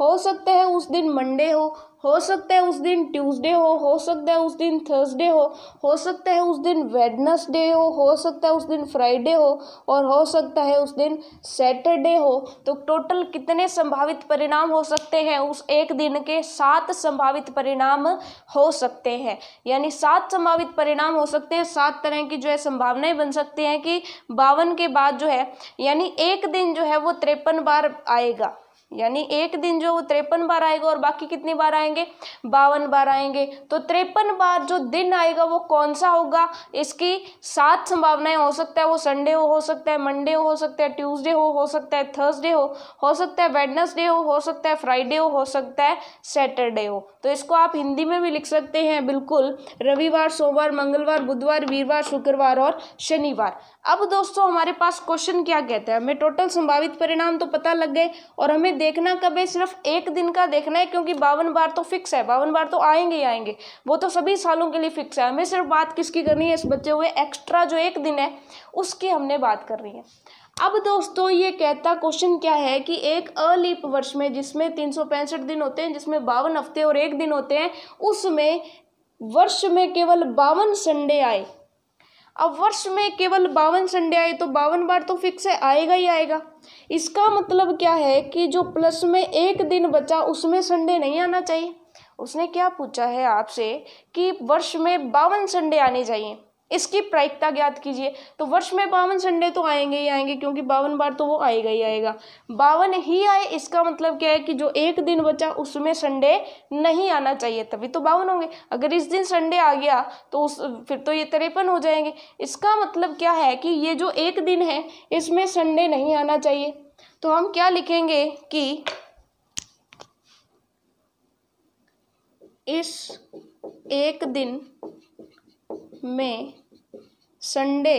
[SPEAKER 1] हो सकता है उस दिन मंडे हो हो सकता है उस दिन ट्यूसडे हो हो सकता है उस दिन थर्सडे हो हो सकता है उस दिन वेडनसडे हो हो सकता है उस दिन फ्राइडे हो और हो सकता है उस दिन सैटरडे हो तो टोटल कितने संभावित परिणाम हो सकते हैं उस एक दिन के सात संभावित परिणाम हो सकते हैं यानी सात संभावित परिणाम हो सकते हैं सात तरह की जो है संभावनाएं बन सकती हैं कि बावन के बाद जो है यानी एक दिन जो है वो तिरपन बार आएगा यानी एक दिन जो वो त्रेपन बार आएगा और बाकी कितनी बार आएंगे बावन बार आएंगे तो त्रेपन बार जो दिन आएगा वो कौन सा होगा इसकी सात संभावनाएं हो सकता है वो संडे हो हो सकता है मंडे हो हो सकता है ट्यूसडे हो हो सकता है थर्सडे हो हो सकता है वेडनसडे हो हो सकता है फ्राइडे हो हो सकता है सैटरडे हो तो इसको आप हिंदी में भी लिख सकते हैं बिल्कुल रविवार सोमवार मंगलवार बुधवार वीरवार शुक्रवार और शनिवार अब दोस्तों हमारे पास क्वेश्चन क्या कहता है हमें टोटल संभावित परिणाम तो पता लग गए और हमें देखना कब है सिर्फ एक दिन का देखना है क्योंकि बावन बार तो फिक्स है बावन बार तो आएंगे ही आएंगे वो तो सभी सालों के लिए फिक्स है हमें सिर्फ बात किसकी करनी है इस बचे हुए एक्स्ट्रा जो एक दिन है उसकी हमने बात करनी है अब दोस्तों ये कहता क्वेश्चन क्या है कि एक अलीप वर्ष में जिसमें तीन दिन होते हैं जिसमें बावन हफ्ते और एक दिन होते हैं उसमें वर्ष में केवल बावन संडे आए अब वर्ष में केवल बावन संडे आए तो बावन बार तो फिक्स है आएगा ही आएगा इसका मतलब क्या है कि जो प्लस में एक दिन बचा उसमें संडे नहीं आना चाहिए उसने क्या पूछा है आपसे कि वर्ष में बावन संडे आने चाहिए इसकी प्रायिकता ज्ञात कीजिए तो वर्ष में बावन संडे तो आएंगे ही आएंगे क्योंकि बावन बार तो वो आएगा ही आएगा बावन ही आए इसका मतलब क्या है कि जो एक दिन बचा उसमें संडे नहीं आना चाहिए तभी तो बावन होंगे अगर इस दिन संडे आ गया तो उस फिर तो ये तिरपन हो जाएंगे इसका मतलब क्या है कि ये जो एक दिन है इसमें संडे नहीं आना चाहिए तो हम क्या लिखेंगे कि इस एक दिन में संडे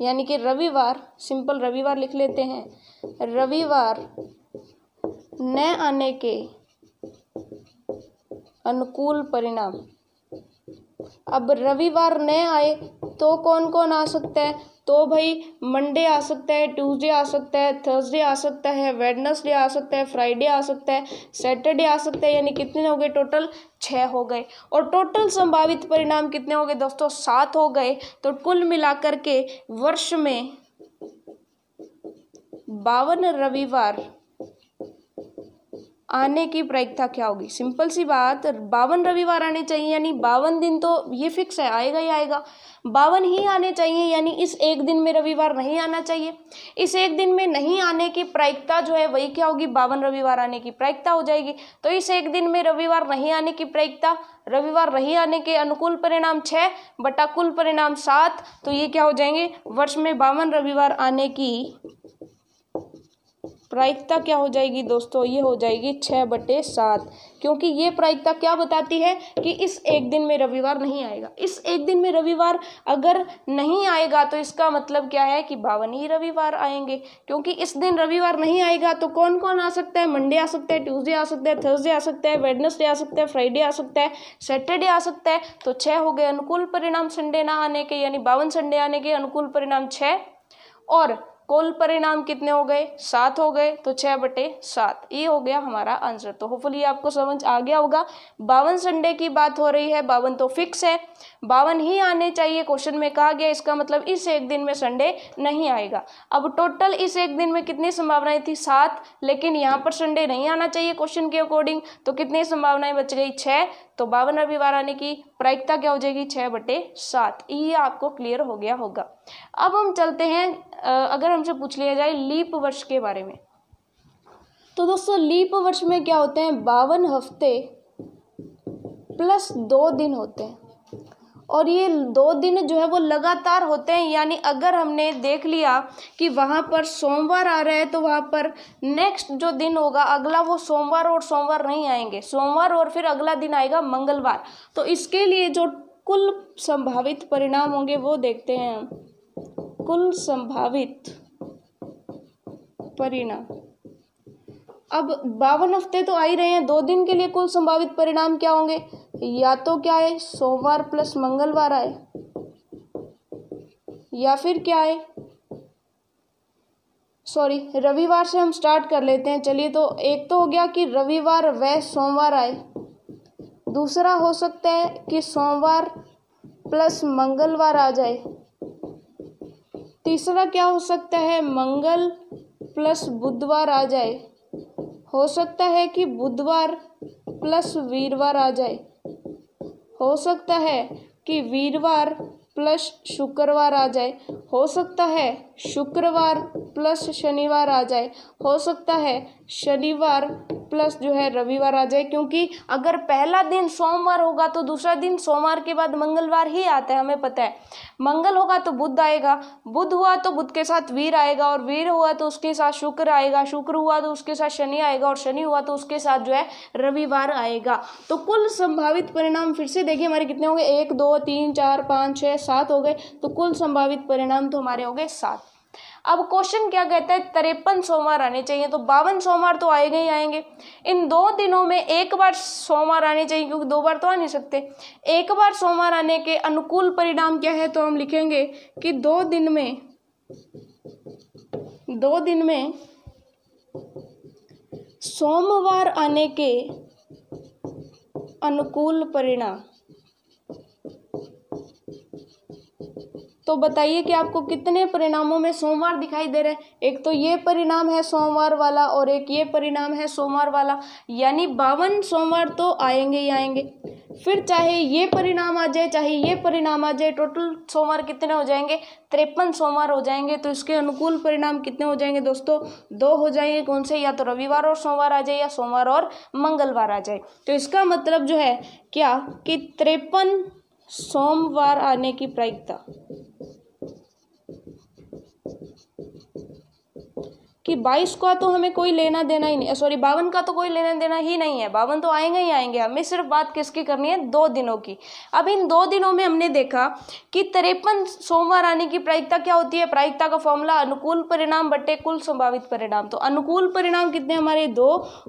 [SPEAKER 1] यानी कि रविवार सिंपल रविवार लिख लेते हैं रविवार न आने के अनुकूल परिणाम अब रविवार न आए तो कौन कौन आ सकता है तो भाई मंडे आ सकता है ट्यूसडे आ सकता है थर्सडे आ सकता है वेडनसडे आ सकता है फ्राइडे आ सकता है सैटरडे आ सकता है यानी कितने हो गए टोटल छः हो गए और टोटल संभावित परिणाम कितने हो गए दोस्तों सात हो गए तो कुल मिलाकर के वर्ष में बावन रविवार आने की प्रायिकता क्या होगी सिंपल सी बात बावन रविवार आने चाहिए यानी बावन दिन तो ये फिक्स है आएगा ही आएगा बावन ही आने चाहिए यानी इस एक दिन में रविवार नहीं आना चाहिए इस एक दिन में नहीं आने की प्रायिकता जो है वही क्या होगी बावन रविवार आने की प्रायिकता हो जाएगी तो इस एक दिन में रविवार नहीं आने की प्रायिकता रविवार नहीं आने के अनुकूल परिणाम छः बटा कुल परिणाम सात तो ये क्या हो जाएंगे वर्ष में बावन रविवार आने की प्रायिकता क्या हो जाएगी दोस्तों ये हो जाएगी छः बटे सात क्योंकि ये प्रायिकता क्या बताती है कि इस एक दिन में रविवार नहीं आएगा इस एक दिन में रविवार अगर नहीं आएगा तो इसका मतलब क्या है कि बावन ही रविवार आएंगे क्योंकि इस दिन रविवार नहीं आएगा तो कौन कौन आ सकता है मंडे आ सकता है ट्यूजडे आ सकता है थर्सडे आ सकता है वेडनेसडे आ सकता है फ्राइडे आ सकता है सैटरडे आ सकता है तो छः हो गए अनुकूल परिणाम संडे ना आने के यानी बावन संडे आने के अनुकूल परिणाम छः और कुल परिणाम कितने हो गए सात हो गए तो छः बटे सात ये हो गया हमारा आंसर तो होपफुली आपको समझ आ गया होगा बावन संडे की बात हो रही है बावन तो फिक्स है बावन ही आने चाहिए क्वेश्चन में कहा गया इसका मतलब इस एक दिन में संडे नहीं आएगा अब टोटल इस एक दिन में कितनी संभावनाएं थी सात लेकिन यहाँ पर संडे नहीं आना चाहिए क्वेश्चन के अकॉर्डिंग तो कितनी संभावनाएं बच गई छः तो बावन रविवार आने की प्रायिकता क्या हो जाएगी छः बटे सात ये आपको क्लियर हो गया होगा अब हम चलते हैं अगर हमसे पूछ लिया जाए लीप वर्ष के बारे में तो दोस्तों लीप वर्ष में क्या होते हैं बावन हफ्ते प्लस दो दिन होते हैं और ये दो दिन जो है वो लगातार होते हैं यानी अगर हमने देख लिया कि वहाँ पर सोमवार आ रहा है तो वहाँ पर नेक्स्ट जो दिन होगा अगला वो सोमवार और सोमवार नहीं आएंगे सोमवार और फिर अगला दिन आएगा मंगलवार तो इसके लिए जो कुल संभावित परिणाम होंगे वो देखते हैं हम कुल संभावित परिणाम अब बावन हफ्ते तो आ ही रहे हैं दो दिन के लिए कुल संभावित परिणाम क्या होंगे या तो क्या है सोमवार प्लस मंगलवार आए या फिर क्या है सॉरी रविवार से हम स्टार्ट कर लेते हैं चलिए तो एक तो हो गया कि रविवार व सोमवार आए दूसरा हो सकता है कि सोमवार प्लस मंगलवार आ जाए तीसरा क्या हो सकता है मंगल प्लस बुधवार आ जाए हो सकता है कि बुधवार प्लस वीरवार आ जाए हो सकता है कि वीरवार प्लस शुक्रवार आ जाए हो सकता है शुक्रवार प्लस शनिवार आ जाए हो सकता है शनिवार प्लस जो है रविवार आ जाए क्योंकि अगर पहला दिन सोमवार होगा तो दूसरा दिन सोमवार के बाद मंगलवार ही आता है हमें पता है मंगल होगा तो बुध आएगा बुध हुआ तो बुध के साथ वीर आएगा और वीर हुआ तो उसके साथ शुक्र आएगा शुक्र हुआ तो उसके साथ शनि आएगा और शनि हुआ तो उसके साथ जो है रविवार आएगा तो कुल संभावित परिणाम फिर से देखिए हमारे कितने हो गए एक दो तीन चार पाँच छः सात हो गए तो कुल संभावित परिणाम तो हमारे हो गए सात अब क्वेश्चन क्या कहता है तिरपन सोमवार आने चाहिए तो बावन सोमवार तो आएंगे ही आएंगे इन दो दिनों में एक बार सोमवार आने चाहिए क्योंकि दो बार तो आ नहीं सकते एक बार सोमवार आने के अनुकूल परिणाम क्या है तो हम लिखेंगे कि दो दिन में दो दिन में सोमवार आने के अनुकूल परिणाम तो बताइए कि आपको कितने परिणामों में सोमवार दिखाई दे रहे हैं एक तो ये परिणाम है सोमवार वाला और एक ये परिणाम है सोमवार वाला यानी बावन सोमवार तो आएंगे ही आएंगे फिर चाहे ये परिणाम आ जाए चाहे ये परिणाम आ जाए टोटल सोमवार कितने हो जाएंगे तिरपन सोमवार हो जाएंगे तो इसके अनुकूल परिणाम कितने हो जाएंगे दोस्तों दो हो जाएंगे कौन से या तो रविवार और सोमवार आ जाए या सोमवार और मंगलवार आ जाए तो इसका मतलब जो है क्या कि तिरपन सोमवार आने की प्रायिकता कि बाईस का तो हमें कोई लेना देना ही नहीं सॉरी बावन का तो कोई लेना देना ही नहीं है बावन तो आएंगे ही आएंगे हमें सिर्फ बात किसकी करनी है दो दिनों की अब इन दो दिनों में हमने देखा कि तिरपन सोमवार आने की प्रायिकता क्या होती है प्रायिकता का फॉर्मूला अनुकूल परिणाम बटे कुल संभावित परिणाम तो अनुकूल परिणाम कितने हमारे दो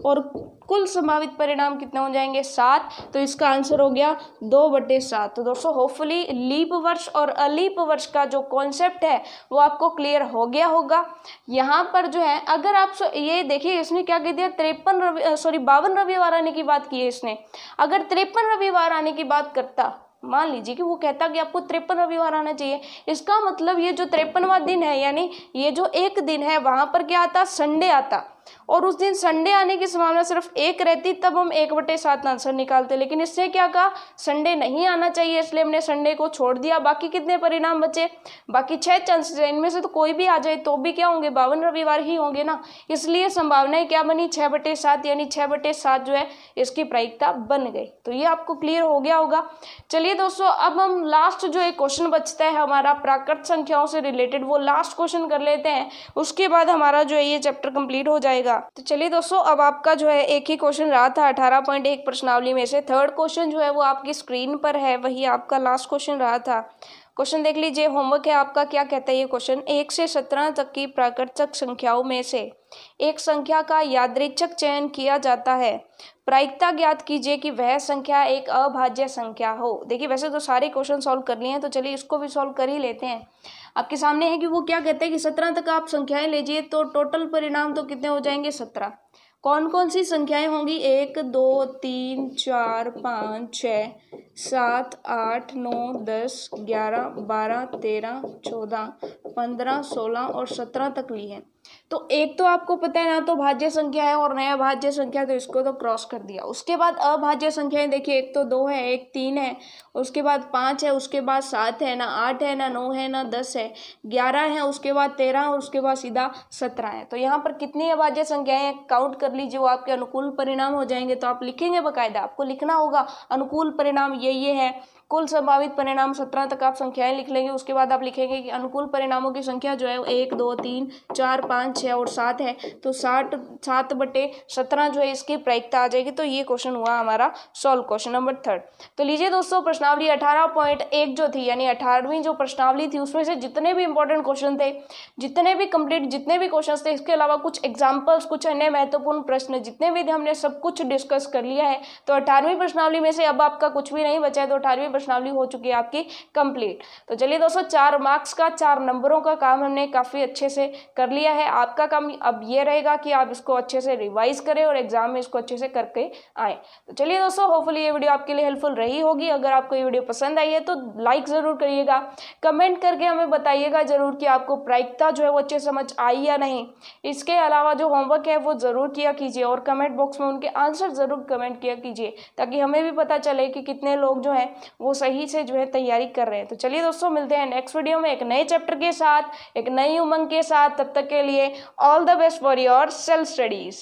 [SPEAKER 1] और कुल संभावित परिणाम कितने हो जाएंगे सात तो इसका आंसर हो गया दो बटे सात तो दोस्तों होपफुली लीप वर्ष और अलीप वर्ष का जो कॉन्सेप्ट है वो आपको क्लियर हो गया होगा यहाँ पर जो है अगर आप ये देखिए इसने क्या कह दिया त्रेपन रवि सॉरी बावन रविवार आने की बात की है इसने अगर तिरपन रविवार आने की बात करता मान लीजिए कि वो कहता कि आपको तिरपन रविवार आना चाहिए इसका मतलब ये जो त्रेपनवा दिन है यानी ये जो एक दिन है वहाँ पर क्या आता संडे आता और उस दिन संडे आने की संभावना सिर्फ एक रहती तब हम एक बटे सात आंसर निकालते लेकिन इससे क्या कहा संडे नहीं आना चाहिए इसलिए हमने संडे को छोड़ दिया बाकी कितने परिणाम बचे बाकी छह चांसेस हैं इनमें से तो कोई भी आ जाए तो भी क्या होंगे बावन रविवार ही होंगे ना इसलिए संभावनाएं क्या बनी छः बटे सात यानी छः बटे सात जो है इसकी प्रायिकता बन गई तो ये आपको क्लियर हो गया होगा चलिए दोस्तों अब हम लास्ट जो एक क्वेश्चन बचता है हमारा प्राकृत संख्याओं से रिलेटेड वो लास्ट क्वेश्चन कर लेते हैं उसके बाद हमारा जो है ये चैप्टर कंप्लीट हो जाएगा जाएगा तो चलिए दोस्तों अब आपका जो है एक ही क्वेश्चन रहा था अठारह पॉइंट एक प्रश्नावली में से थर्ड क्वेश्चन जो है वो आपकी स्क्रीन पर है वही आपका लास्ट क्वेश्चन रहा था क्वेश्चन देख लीजिए होमवर्क है आपका क्या कहता है ये क्वेश्चन एक से सत्रह तक की प्राकृतिक संख्याओं में से एक संख्या का यादृच्छक चयन किया जाता है प्रायिकता ज्ञात कीजिए कि वह संख्या एक अभाज्य संख्या हो देखिए वैसे तो सारे क्वेश्चन सॉल्व कर लिए हैं तो चलिए इसको भी सॉल्व कर ही लेते हैं आपके सामने है कि वो क्या कहते हैं कि सत्रह तक आप संख्याएं लीजिए तो टोटल परिणाम तो कितने हो जाएंगे सत्रह कौन कौन सी संख्याएं होंगी एक दो तीन चार पाँच छ सात आठ नौ दस ग्यारह बारह तेरह चौदह पंद्रह सोलह और सत्रह तक ली है तो एक तो आपको पता है ना तो भाज्य संख्या है और नया भाज्य संख्या तो इसको तो क्रॉस कर दिया उसके बाद अभाज्य संख्याएं देखिए एक तो दो है एक तीन है उसके बाद पाँच है उसके बाद सात है ना आठ है ना नौ है ना दस है ग्यारह है उसके बाद तेरह और उसके बाद सीधा सत्रह है तो यहाँ पर कितनी अभाज्य संख्याएं काउंट कर लीजिए वो आपके अनुकूल परिणाम हो जाएंगे तो आप लिखेंगे बाकायदा आपको लिखना होगा अनुकूल परिणाम ये ये है कुल संभावित परिणाम सत्रह तक आप संख्याएं लिख लेंगे उसके बाद आप लिखेंगे कि अनुकूल परिणामों की संख्या जो है वो एक दो तीन चार पाँच छः और सात है तो साठ सात बटे सत्रह जो है इसकी प्रायिकता आ जाएगी तो ये क्वेश्चन हुआ हमारा सॉल्व क्वेश्चन नंबर थर्ड तो लीजिए दोस्तों प्रश्नावली अठारह पॉइंट एक जो थी यानी अठारहवीं जो प्रश्नावली थी उसमें से जितने भी इंपॉर्टेंट क्वेश्चन थे जितने भी कंप्लीट जितने भी क्वेश्चन थे इसके अलावा कुछ एग्जाम्पल्स कुछ अन्य महत्वपूर्ण प्रश्न जितने भी थे हमने सब कुछ डिस्कस कर लिया है तो अठारहवीं प्रश्नावली में से अब आपका कुछ भी नहीं बचा है तो अठारहवीं प्रश्नावली हो चुकी है आपकी कंप्लीट तो चलिए दोस्तों चार मार्क्स का चार नंबरों का काम हमने काफ़ी अच्छे से कर लिया है आपका काम अब ये रहेगा कि आप इसको अच्छे से रिवाइज करें और एग्जाम में इसको अच्छे से करके आए तो चलिए दोस्तों होपफुली ये वीडियो आपके लिए हेल्पफुल रही होगी अगर आपको ये वीडियो पसंद आई है तो लाइक ज़रूर करिएगा कमेंट करके हमें बताइएगा ज़रूर कि आपको प्रायिकता जो है वो अच्छे समझ आई या नहीं इसके अलावा जो होमवर्क है वो ज़रूर किया कीजिए और कमेंट बॉक्स में उनके आंसर ज़रूर कमेंट किया कीजिए ताकि हमें भी पता चले कि कितने लोग जो हैं वो सही से जो है तैयारी कर रहे हैं तो चलिए दोस्तों मिलते हैं नेक्स्ट वीडियो में एक नए चैप्टर के साथ एक नई उमंग के साथ तब तक के लिए all the best for your self studies